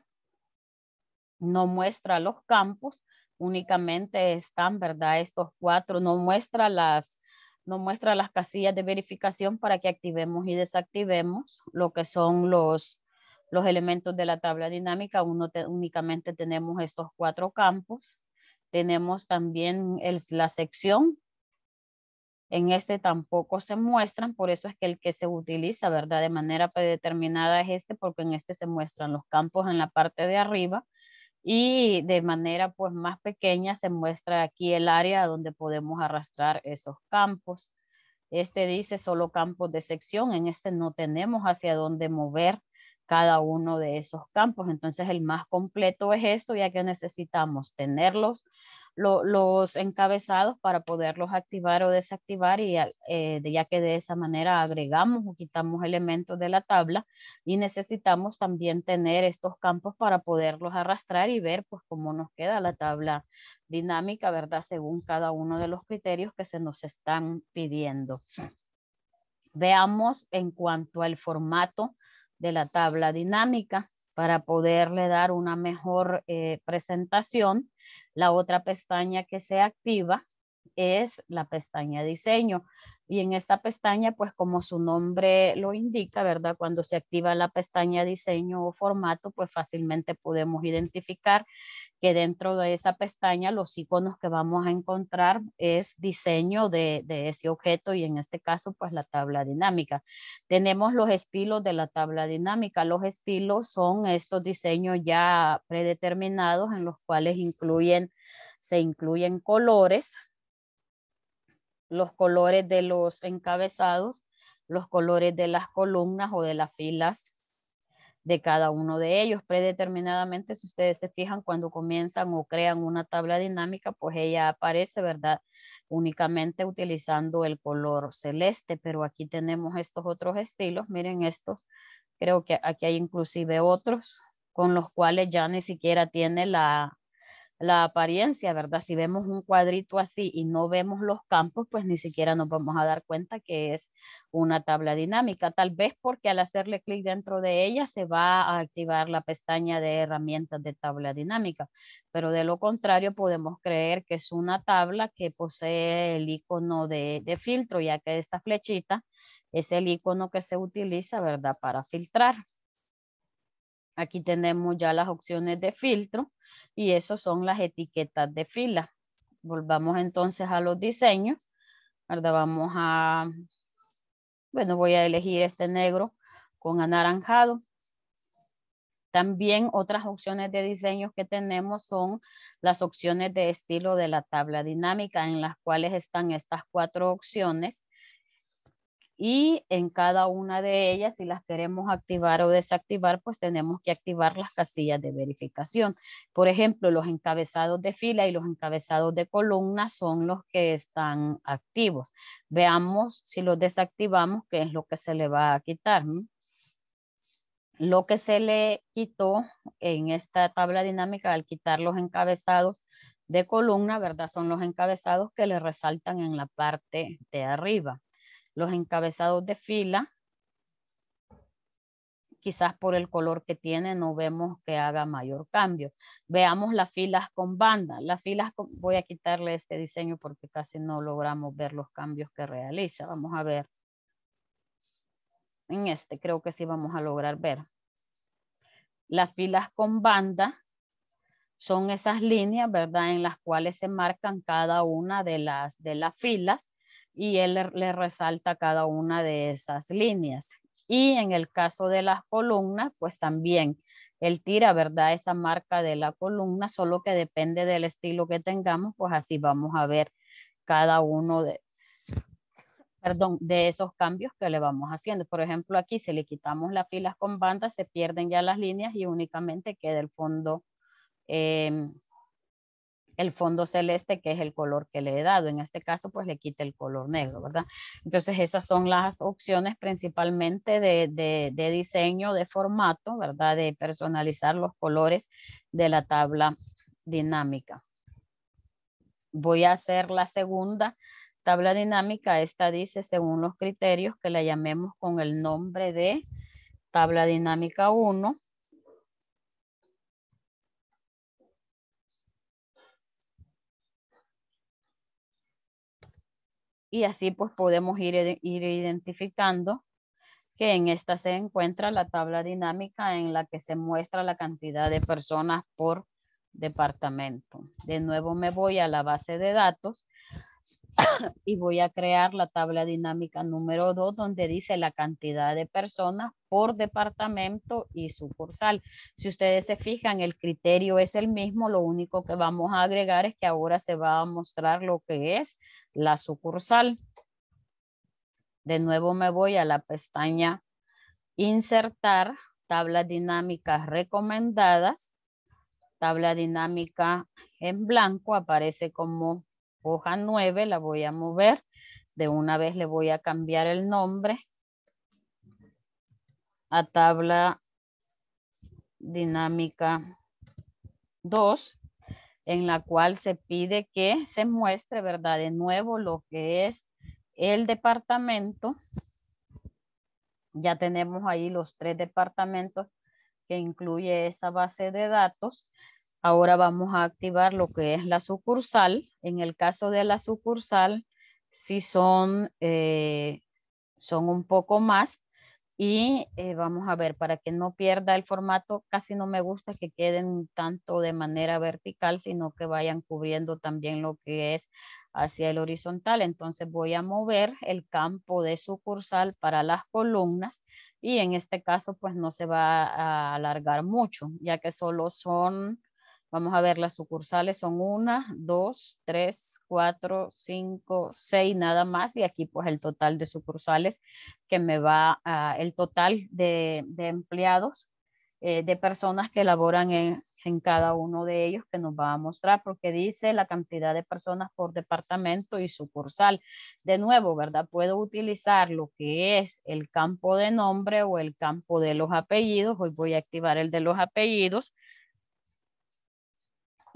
no muestra los campos, únicamente están, ¿verdad? Estos cuatro, no muestra las, no muestra las casillas de verificación para que activemos y desactivemos lo que son los, los elementos de la tabla dinámica. Uno únicamente tenemos estos cuatro campos. Tenemos también la sección en este tampoco se muestran, por eso es que el que se utiliza, ¿verdad? De manera predeterminada es este, porque en este se muestran los campos en la parte de arriba y de manera pues más pequeña se muestra aquí el área donde podemos arrastrar esos campos. Este dice solo campos de sección, en este no tenemos hacia dónde mover cada uno de esos campos. Entonces, el más completo es esto, ya que necesitamos tenerlos los encabezados para poderlos activar o desactivar, y eh, ya que de esa manera agregamos o quitamos elementos de la tabla y necesitamos también tener estos campos para poderlos arrastrar y ver pues cómo nos queda la tabla dinámica, ¿verdad? Según cada uno de los criterios que se nos están pidiendo. Veamos en cuanto al formato de la tabla dinámica para poderle dar una mejor eh, presentación. La otra pestaña que se activa es la pestaña diseño. Y en esta pestaña, pues como su nombre lo indica, ¿verdad? Cuando se activa la pestaña diseño o formato, pues fácilmente podemos identificar que dentro de esa pestaña los iconos que vamos a encontrar es diseño de, de ese objeto y en este caso, pues la tabla dinámica. Tenemos los estilos de la tabla dinámica. Los estilos son estos diseños ya predeterminados en los cuales incluyen, se incluyen colores, los colores de los encabezados, los colores de las columnas o de las filas de cada uno de ellos. Predeterminadamente, si ustedes se fijan, cuando comienzan o crean una tabla dinámica, pues ella aparece, ¿verdad? Únicamente utilizando el color celeste, pero aquí tenemos estos otros estilos, miren estos, creo que aquí hay inclusive otros con los cuales ya ni siquiera tiene la, la apariencia, ¿verdad? Si vemos un cuadrito así y no vemos los campos, pues ni siquiera nos vamos a dar cuenta que es una tabla dinámica, tal vez porque al hacerle clic dentro de ella se va a activar la pestaña de herramientas de tabla dinámica, pero de lo contrario podemos creer que es una tabla que posee el icono de, filtro, ya que esta flechita es el icono que se utiliza, ¿verdad? Para filtrar. Aquí tenemos ya las opciones de filtro y eso son las etiquetas de fila. Volvamos entonces a los diseños. vamos a, bueno, voy a elegir este negro con anaranjado. También otras opciones de diseño que tenemos son las opciones de estilo de la tabla dinámica en las cuales están estas cuatro opciones y en cada una de ellas, si las queremos activar o desactivar, pues tenemos que activar las casillas de verificación. Por ejemplo, los encabezados de fila y los encabezados de columna son los que están activos. Veamos si los desactivamos, qué es lo que se le va a quitar. Lo que se le quitó en esta tabla dinámica al quitar los encabezados de columna, ¿verdad? Son los encabezados que le resaltan en la parte de arriba los encabezados de fila. Quizás por el color que tiene no vemos que haga mayor cambio. Veamos las filas con banda. Las filas, voy a quitarle este diseño porque casi no logramos ver los cambios que realiza. Vamos a ver. En este creo que sí vamos a lograr ver. Las filas con banda son esas líneas, ¿verdad? En las cuales se marcan cada una de las, de las filas y él le, resalta cada una de esas líneas. Y en el caso de las columnas, pues también él tira, ¿verdad? Esa marca de la columna, solo que depende del estilo que tengamos, pues así vamos a ver cada uno de, perdón, de esos cambios que le vamos haciendo. Por ejemplo, aquí si le quitamos las filas con bandas, se pierden ya las líneas y únicamente queda el fondo em, el fondo celeste, que es el color que le he dado. En este caso, pues le quita el color negro, ¿verdad? Entonces, esas son las opciones principalmente de, de diseño, de formato, ¿verdad? De personalizar los colores de la tabla dinámica. Voy a hacer la segunda tabla dinámica. Esta dice según los criterios que la llamemos con el nombre de tabla dinámica 1 y así pues podemos ir, ir identificando que en esta se encuentra la tabla dinámica en la que se muestra la cantidad de personas por departamento. De nuevo me voy a la base de datos y voy a crear la tabla dinámica número 2 donde dice la cantidad de personas por departamento y sucursal. Si ustedes se fijan, el criterio es el mismo, lo único que vamos a agregar es que ahora se va a mostrar lo que es la sucursal. De nuevo me voy a la pestaña insertar tablas dinámicas recomendadas. Tabla dinámica en blanco aparece como hoja 9, la voy a mover. De una vez le voy a cambiar el nombre a tabla dinámica 2 en la cual se pide que se muestre, ¿verdad? De nuevo lo que es el departamento. Ya tenemos ahí los tres departamentos que incluye esa base de datos. Ahora vamos a activar lo que es la sucursal. En el caso de la sucursal, si son, eh, son un poco más, y eh, vamos a ver, para que no pierda el formato, casi no me gusta que queden tanto de manera vertical, sino que vayan cubriendo también lo que es hacia el horizontal. Entonces voy a mover el campo de sucursal para las columnas y en este caso pues no se va a alargar mucho, ya que solo son Vamos a ver, las sucursales son una, dos, tres, cuatro, cinco, seis nada más. Y aquí pues el total de sucursales que me va a, el total de, empleados, eh, de personas que laboran en, en, cada uno de ellos que nos va a mostrar porque dice la cantidad de personas por departamento y sucursal. De nuevo, ¿verdad? Puedo utilizar lo que es el campo de nombre o el campo de los apellidos. Hoy voy a activar el de los apellidos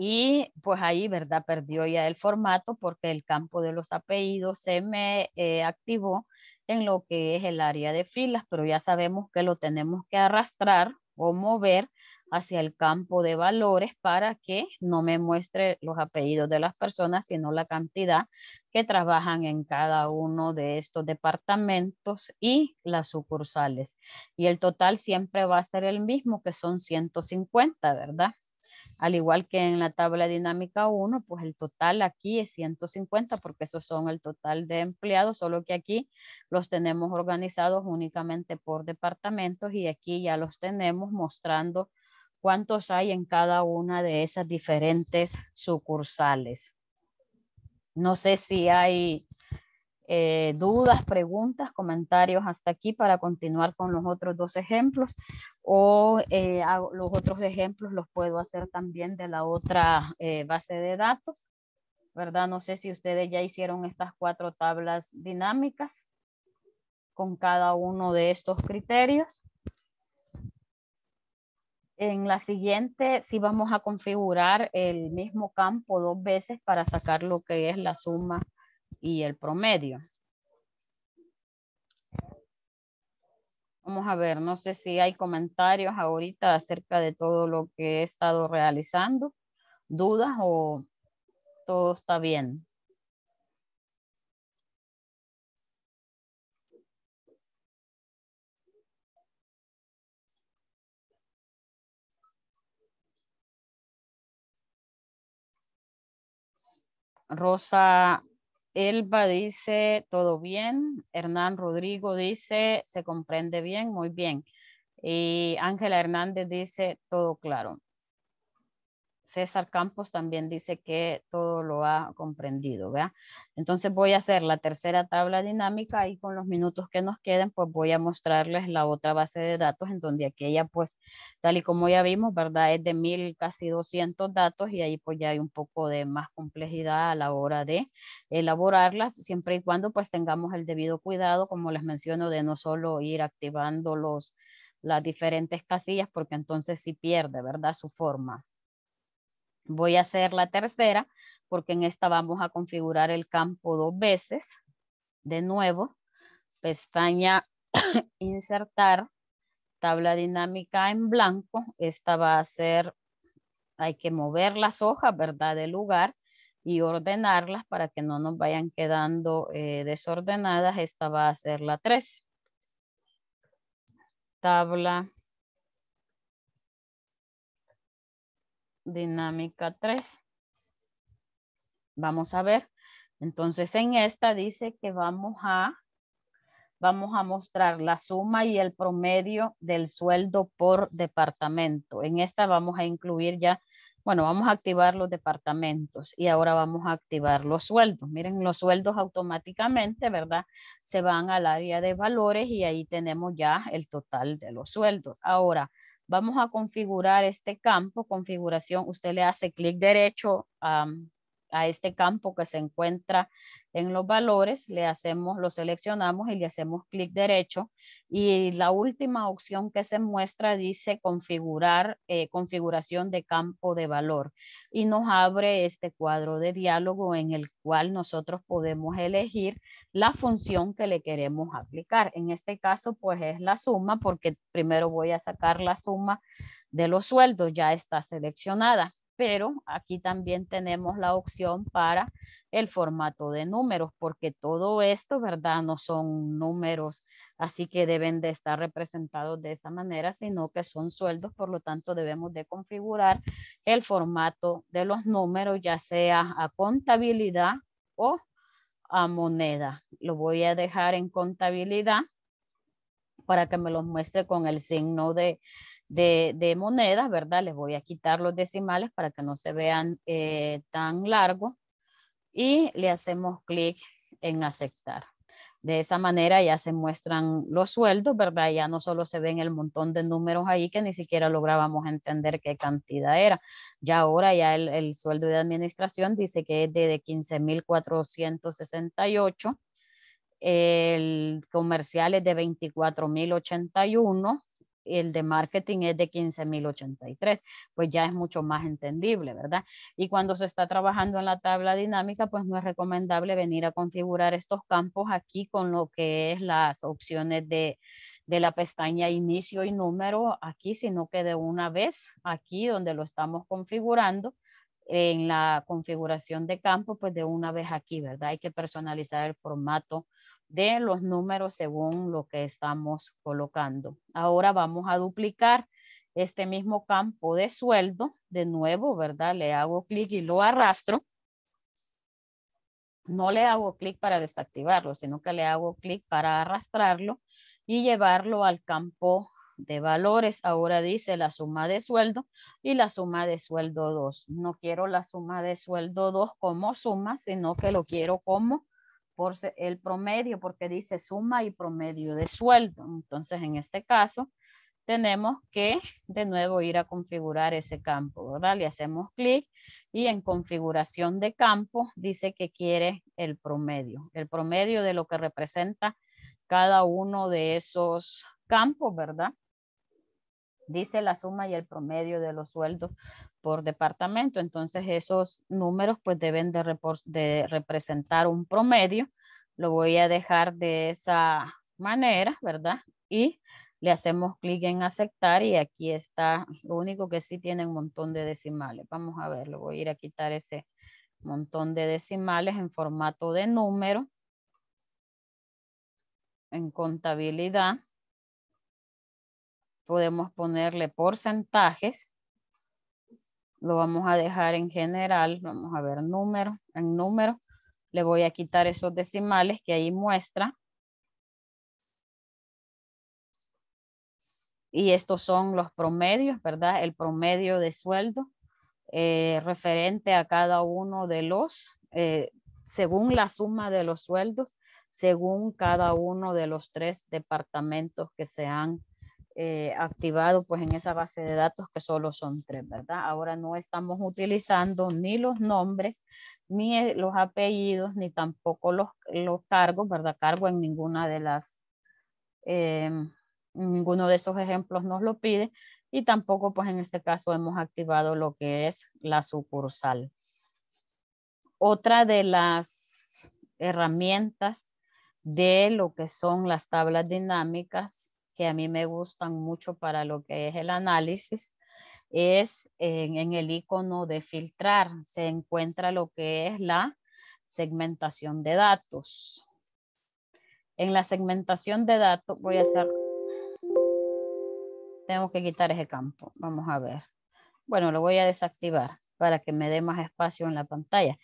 y pues ahí, ¿verdad? Perdió ya el formato porque el campo de los apellidos se me eh, activó en lo que es el área de filas, pero ya sabemos que lo tenemos que arrastrar o mover hacia el campo de valores para que no me muestre los apellidos de las personas, sino la cantidad que trabajan en cada uno de estos departamentos y las sucursales. Y el total siempre va a ser el mismo, que son 150, ¿verdad? Al igual que en la tabla dinámica 1, pues el total aquí es 150 porque esos son el total de empleados, solo que aquí los tenemos organizados únicamente por departamentos y aquí ya los tenemos mostrando cuántos hay en cada una de esas diferentes sucursales. No sé si hay eh, dudas, preguntas, comentarios hasta aquí para continuar con los otros dos ejemplos o eh, los otros ejemplos los puedo hacer también de la otra eh, base de datos, ¿verdad? No sé si ustedes ya hicieron estas cuatro tablas dinámicas con cada uno de estos criterios. En la siguiente sí vamos a configurar el mismo campo dos veces para sacar lo que es la suma y el promedio. Vamos a ver, no sé si hay comentarios ahorita acerca de todo lo que he estado realizando, dudas o todo está bien. Rosa Elba dice, todo bien. Hernán Rodrigo dice, se comprende bien, muy bien. Y Ángela Hernández dice, todo claro. César Campos también dice que todo lo ha comprendido, ¿verdad? Entonces voy a hacer la tercera tabla dinámica y con los minutos que nos queden, pues voy a mostrarles la otra base de datos en donde aquella, pues, tal y como ya vimos, ¿verdad? Es de mil, casi 200 datos y ahí pues ya hay un poco de más complejidad a la hora de elaborarlas, siempre y cuando pues tengamos el debido cuidado, como les menciono, de no solo ir activando los las diferentes casillas porque entonces sí pierde, ¿verdad? Su forma. Voy a hacer la tercera porque en esta vamos a configurar el campo dos veces. De nuevo, pestaña insertar, tabla dinámica en blanco. Esta va a ser, hay que mover las hojas, ¿verdad? De lugar y ordenarlas para que no nos vayan quedando eh, desordenadas. Esta va a ser la 3. Tabla dinámica 3. Vamos a ver. Entonces en esta dice que vamos a, vamos a mostrar la suma y el promedio del sueldo por departamento. En esta vamos a incluir ya, bueno, vamos a activar los departamentos y ahora vamos a activar los sueldos. Miren, los sueldos automáticamente, ¿verdad? Se van al área de valores y ahí tenemos ya el total de los sueldos. Ahora, Vamos a configurar este campo, configuración, usted le hace clic derecho a, este campo que se encuentra en los valores, le hacemos, lo seleccionamos y le hacemos clic derecho. Y la última opción que se muestra dice configurar, eh, configuración de campo de valor. Y nos abre este cuadro de diálogo en el cual nosotros podemos elegir la función que le queremos aplicar. En este caso, pues es la suma, porque primero voy a sacar la suma de los sueldos, ya está seleccionada pero aquí también tenemos la opción para el formato de números, porque todo esto, ¿verdad? No son números, así que deben de estar representados de esa manera, sino que son sueldos, por lo tanto debemos de configurar el formato de los números, ya sea a contabilidad o a moneda. Lo voy a dejar en contabilidad para que me los muestre con el signo de de, monedas, ¿verdad? Les voy a quitar los decimales para que no se vean eh, tan largo y le hacemos clic en aceptar. De esa manera ya se muestran los sueldos, ¿verdad? Ya no solo se ven el montón de números ahí que ni siquiera lográbamos entender qué cantidad era. Ya ahora ya el, sueldo de administración dice que es de, de 15.468, el comercial es de 24.081, el de marketing es de 15.083, pues ya es mucho más entendible, ¿verdad? Y cuando se está trabajando en la tabla dinámica, pues no es recomendable venir a configurar estos campos aquí con lo que es las opciones de, de la pestaña inicio y número aquí, sino que de una vez aquí donde lo estamos configurando, en la configuración de campo, pues de una vez aquí, ¿verdad? Hay que personalizar el formato de los números según lo que estamos colocando. Ahora vamos a duplicar este mismo campo de sueldo. De nuevo, ¿verdad? Le hago clic y lo arrastro. No le hago clic para desactivarlo, sino que le hago clic para arrastrarlo y llevarlo al campo de valores. Ahora dice la suma de sueldo y la suma de sueldo 2. No quiero la suma de sueldo 2 como suma, sino que lo quiero como por el promedio, porque dice suma y promedio de sueldo. Entonces, en este caso, tenemos que de nuevo ir a configurar ese campo, ¿verdad? Le hacemos clic y en configuración de campo dice que quiere el promedio, el promedio de lo que representa cada uno de esos campos, ¿verdad? dice la suma y el promedio de los sueldos por departamento. Entonces esos números pues deben de, representar un promedio. Lo voy a dejar de esa manera, ¿verdad? Y le hacemos clic en aceptar y aquí está, lo único que sí tiene un montón de decimales. Vamos a ver, lo voy a ir a quitar ese montón de decimales en formato de número en contabilidad podemos ponerle porcentajes. Lo vamos a dejar en general, vamos a ver número, en número. Le voy a quitar esos decimales que ahí muestra. Y estos son los promedios, ¿verdad? El promedio de sueldo eh, referente a cada uno de los, eh, según la suma de los sueldos, según cada uno de los tres departamentos que se han eh, activado pues en esa base de datos que solo son tres, ¿verdad? Ahora no estamos utilizando ni los nombres, ni eh, los apellidos, ni tampoco los, los cargos, ¿verdad? Cargo en ninguna de las, em, ninguno de esos ejemplos nos lo pide y tampoco pues en este caso hemos activado lo que es la sucursal. Otra de las herramientas de lo que son las tablas dinámicas que a mí me gustan mucho para lo que es el análisis, es en, en el icono de filtrar. Se encuentra lo que es la segmentación de datos. En la segmentación de datos voy a hacer... Tengo que quitar ese campo. Vamos a ver. Bueno, lo voy a desactivar para que me dé más espacio en la pantalla.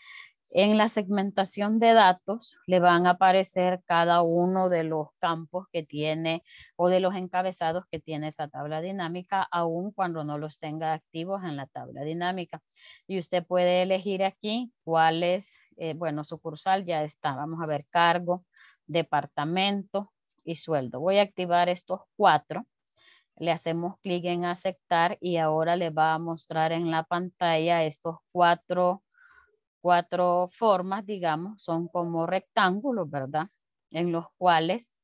En la segmentación de datos le van a aparecer cada uno de los campos que tiene o de los encabezados que tiene esa tabla dinámica, aun cuando no los tenga activos en la tabla dinámica. Y usted puede elegir aquí cuál es, eh, bueno, sucursal ya está. Vamos a ver cargo, departamento y sueldo. Voy a activar estos cuatro. Le hacemos clic en aceptar y ahora le va a mostrar en la pantalla estos cuatro cuatro formas, digamos, son como rectángulos, ¿verdad? En los cuales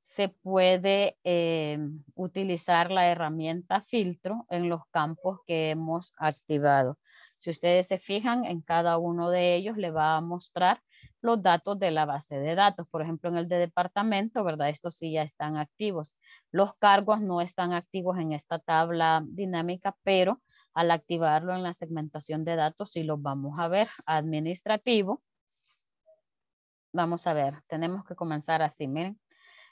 se puede eh, utilizar la herramienta filtro en los campos que hemos activado. Si ustedes se fijan, en cada uno de ellos le va a mostrar los datos de la base de datos. Por ejemplo, en el de departamento, ¿verdad? Estos sí ya están activos. Los cargos no están activos en esta tabla dinámica, pero al activarlo en la segmentación de datos, y lo vamos a ver administrativo, vamos a ver, tenemos que comenzar así, miren.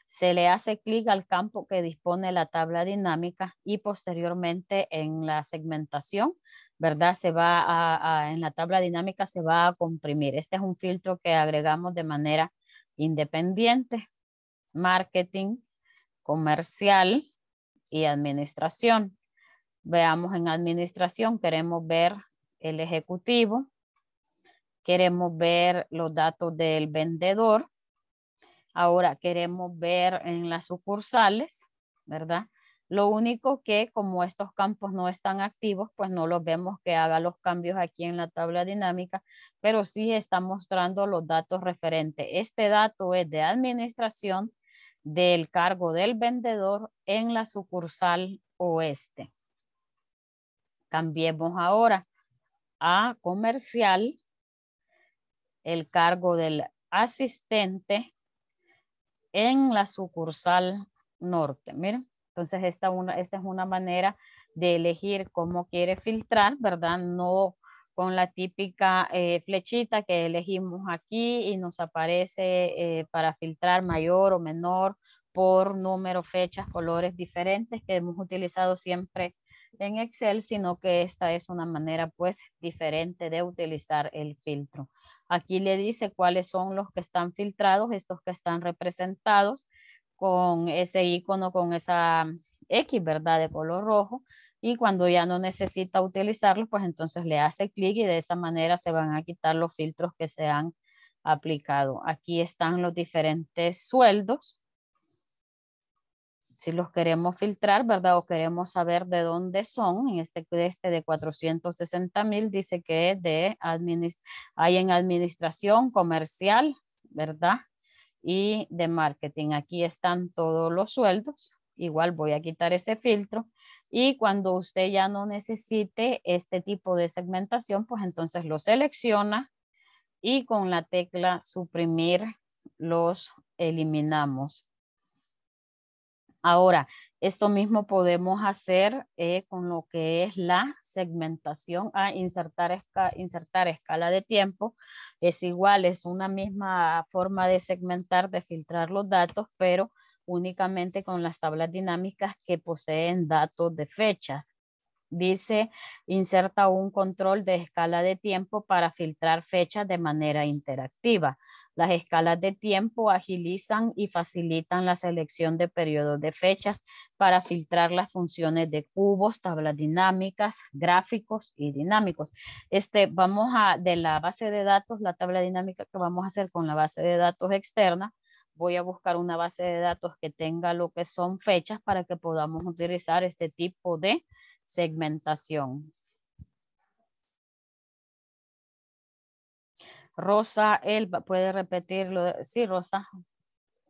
Se le hace clic al campo que dispone la tabla dinámica y posteriormente en la segmentación, ¿verdad? Se va a, en la tabla dinámica se va a comprimir. Este es un filtro que agregamos de manera independiente. Marketing, comercial y administración. Veamos en administración, queremos ver el ejecutivo, queremos ver los datos del vendedor, ahora queremos ver en las sucursales, ¿verdad? Lo único que como estos campos no están activos, pues no los vemos que haga los cambios aquí en la tabla dinámica, pero sí está mostrando los datos referentes. Este dato es de administración del cargo del vendedor en la sucursal oeste. Cambiemos ahora a comercial el cargo del asistente en la sucursal norte. Miren, entonces esta, una, esta es una manera de elegir cómo quiere filtrar, ¿verdad? No con la típica eh, flechita que elegimos aquí y nos aparece eh, para filtrar mayor o menor por número, fechas, colores diferentes que hemos utilizado siempre en Excel, sino que esta es una manera pues diferente de utilizar el filtro. Aquí le dice cuáles son los que están filtrados, estos que están representados con ese icono, con esa X, ¿verdad? De color rojo. Y cuando ya no necesita utilizarlos, pues entonces le hace clic y de esa manera se van a quitar los filtros que se han aplicado. Aquí están los diferentes sueldos si los queremos filtrar, ¿verdad? O queremos saber de dónde son, en este, este de 460 mil dice que de hay en administración comercial, ¿verdad? Y de marketing. Aquí están todos los sueldos. Igual voy a quitar ese filtro. Y cuando usted ya no necesite este tipo de segmentación, pues entonces lo selecciona y con la tecla suprimir los eliminamos. Ahora, esto mismo podemos hacer eh, con lo que es la segmentación a insertar, insertar escala de tiempo. Es igual, es una misma forma de segmentar, de filtrar los datos, pero únicamente con las tablas dinámicas que poseen datos de fechas. Dice, inserta un control de escala de tiempo para filtrar fechas de manera interactiva. Las escalas de tiempo agilizan y facilitan la selección de periodos de fechas para filtrar las funciones de cubos, tablas dinámicas, gráficos y dinámicos. Este, vamos a, de la base de datos, la tabla dinámica que vamos a hacer con la base de datos externa, voy a buscar una base de datos que tenga lo que son fechas para que podamos utilizar este tipo de segmentación. Rosa Elba, puede repetirlo. Sí, Rosa.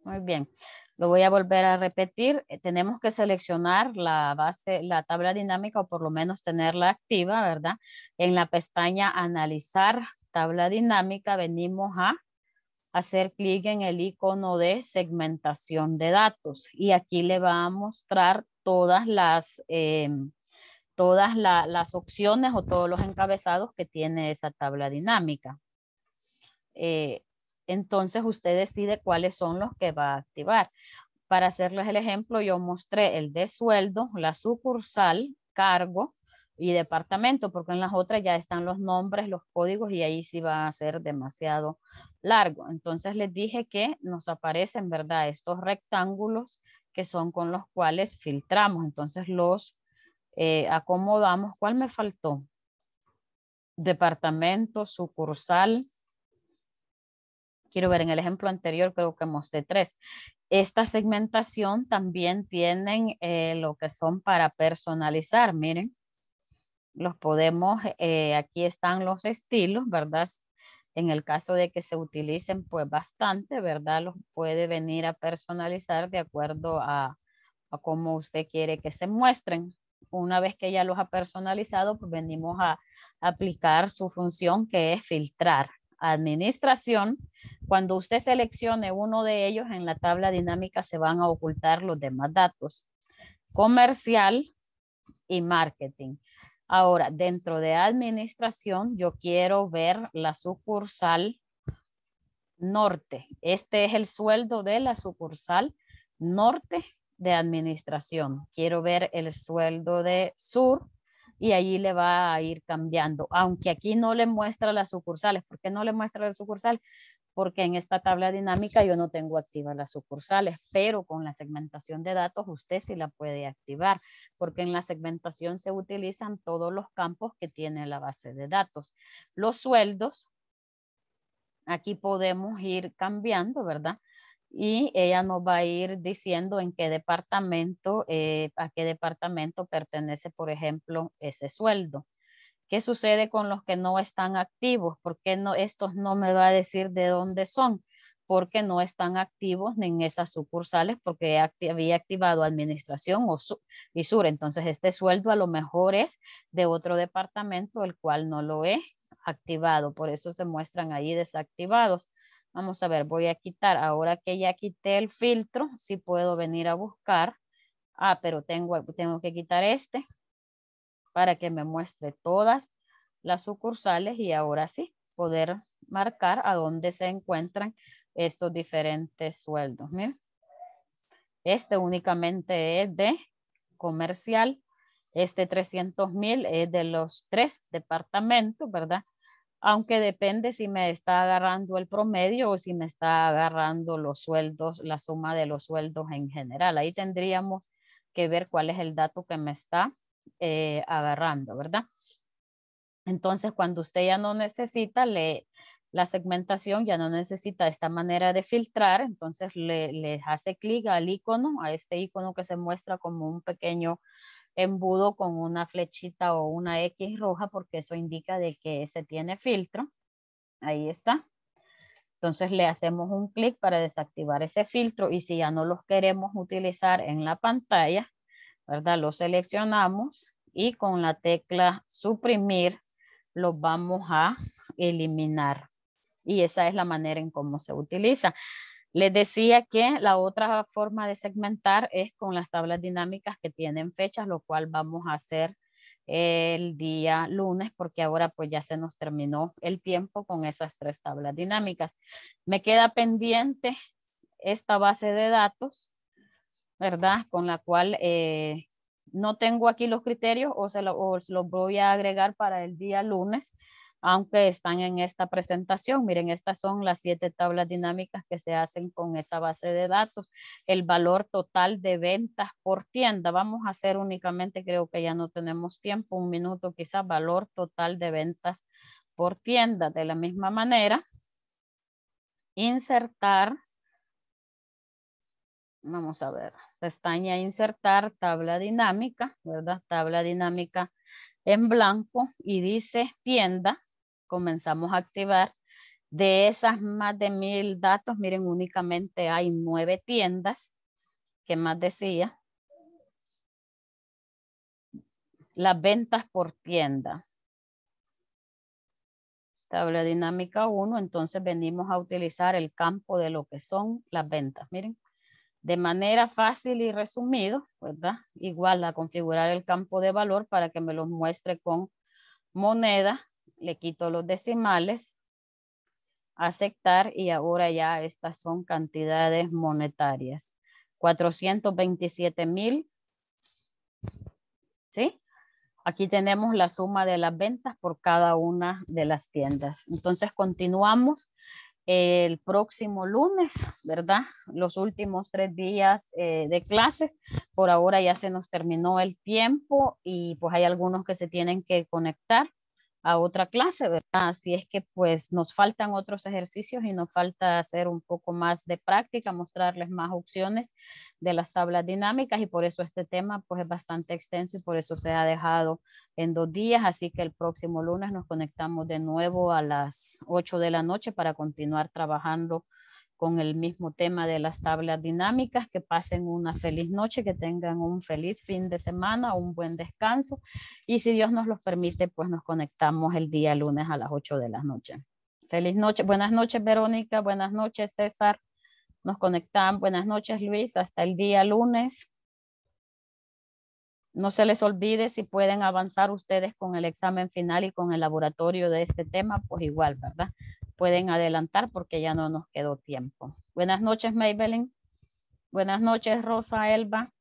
Muy bien. Lo voy a volver a repetir. Eh, tenemos que seleccionar la base, la tabla dinámica o por lo menos tenerla activa, ¿verdad? En la pestaña analizar tabla dinámica venimos a hacer clic en el icono de segmentación de datos y aquí le va a mostrar todas las em, todas las opciones o todos los encabezados que tiene esa tabla dinámica. Eh, entonces usted decide cuáles son los que va a activar. Para hacerles el ejemplo, yo mostré el de sueldo, la sucursal, cargo y departamento, porque en las otras ya están los nombres, los códigos y ahí sí va a ser demasiado largo. Entonces les dije que nos aparecen, ¿verdad? Estos rectángulos que son con los cuales filtramos. Entonces los eh, acomodamos, ¿cuál me faltó? Departamento, sucursal. Quiero ver, en el ejemplo anterior creo que mostré tres. Esta segmentación también tienen eh, lo que son para personalizar, miren. Los podemos, eh, aquí están los estilos, ¿verdad? En el caso de que se utilicen pues bastante, ¿verdad? Los puede venir a personalizar de acuerdo a, a cómo usted quiere que se muestren una vez que ya los ha personalizado, pues venimos a aplicar su función que es filtrar administración. Cuando usted seleccione uno de ellos en la tabla dinámica se van a ocultar los demás datos. Comercial y marketing. Ahora, dentro de administración, yo quiero ver la sucursal norte. Este es el sueldo de la sucursal norte de administración. Quiero ver el sueldo de sur y allí le va a ir cambiando. Aunque aquí no le muestra las sucursales. ¿Por qué no le muestra la sucursal? Porque en esta tabla dinámica yo no tengo activas las sucursales, pero con la segmentación de datos usted sí la puede activar, porque en la segmentación se utilizan todos los campos que tiene la base de datos. Los sueldos, aquí podemos ir cambiando, ¿verdad? y ella nos va a ir diciendo en qué departamento, eh, a qué departamento pertenece, por ejemplo, ese sueldo. ¿Qué sucede con los que no están activos? ¿Por qué no, estos no me va a decir de dónde son? Porque no están activos en esas sucursales porque había activado administración o su y sur. Entonces, este sueldo a lo mejor es de otro departamento, el cual no lo he activado. Por eso se muestran ahí desactivados Vamos a ver, voy a quitar. Ahora que ya quité el filtro, si puedo venir a buscar. Ah, pero tengo, tengo que quitar este para que me muestre todas las sucursales y ahora sí poder marcar a dónde se encuentran estos diferentes sueldos. Miren. Este únicamente es de comercial. Este 300 mil es de los tres departamentos, ¿verdad? aunque depende si me está agarrando el promedio o si me está agarrando los sueldos, la suma de los sueldos en general. Ahí tendríamos que ver cuál es el dato que me está eh, agarrando, ¿verdad? Entonces, cuando usted ya no necesita la segmentación, ya no necesita esta manera de filtrar, entonces le, le hace clic al icono, a este icono que se muestra como un pequeño embudo con una flechita o una X roja porque eso indica de que se tiene filtro. Ahí está. Entonces le hacemos un clic para desactivar ese filtro y si ya no los queremos utilizar en la pantalla, ¿verdad? Lo seleccionamos y con la tecla suprimir lo vamos a eliminar. Y esa es la manera en cómo se utiliza. Les decía que la otra forma de segmentar es con las tablas dinámicas que tienen fechas, lo cual vamos a hacer eh, el día lunes porque ahora pues ya se nos terminó el tiempo con esas tres tablas dinámicas. Me queda pendiente esta base de datos, ¿verdad? Con la cual eh, no tengo aquí los criterios o, se los voy a agregar para el día lunes aunque están en esta presentación. Miren, estas son las siete tablas dinámicas que se hacen con esa base de datos. El valor total de ventas por tienda. Vamos a hacer únicamente, creo que ya no tenemos tiempo, un minuto quizás, valor total de ventas por tienda. De la misma manera, insertar, vamos a ver, pestaña insertar, tabla dinámica, ¿verdad? Tabla dinámica en blanco y dice tienda, comenzamos a activar. De esas más de mil datos, miren, únicamente hay nueve tiendas. ¿Qué más decía? Las ventas por tienda. Tabla dinámica 1, entonces venimos a utilizar el campo de lo que son las ventas. Miren, de manera fácil y resumido, ¿verdad? Igual a configurar el campo de valor para que me los muestre con moneda, le quito los decimales, aceptar y ahora ya estas son cantidades monetarias. 427 mil. ¿Sí? Aquí tenemos la suma de las ventas por cada una de las tiendas. Entonces continuamos el próximo lunes, ¿verdad? Los últimos tres días eh, de clases. Por ahora ya se nos terminó el tiempo y pues hay algunos que se tienen que conectar a otra clase, ¿verdad? Así es que pues nos faltan otros ejercicios y nos falta hacer un poco más de práctica, mostrarles más opciones de las tablas dinámicas y por eso este tema pues es bastante extenso y por eso se ha dejado en dos días, así que el próximo lunes nos conectamos de nuevo a las 8 de la noche para continuar trabajando con el mismo tema de las tablas dinámicas, que pasen una feliz noche, que tengan un feliz fin de semana, un buen descanso y si Dios nos los permite, pues nos conectamos el día lunes a las 8 de la noche. Feliz noche, buenas noches Verónica, buenas noches César, nos conectan. buenas noches Luis, hasta el día lunes. No se les olvide si pueden avanzar ustedes con el examen final y con el laboratorio de este tema, pues igual, ¿verdad? pueden adelantar porque ya no nos quedó tiempo. Buenas noches, Maybelline. Buenas noches, Rosa Elba.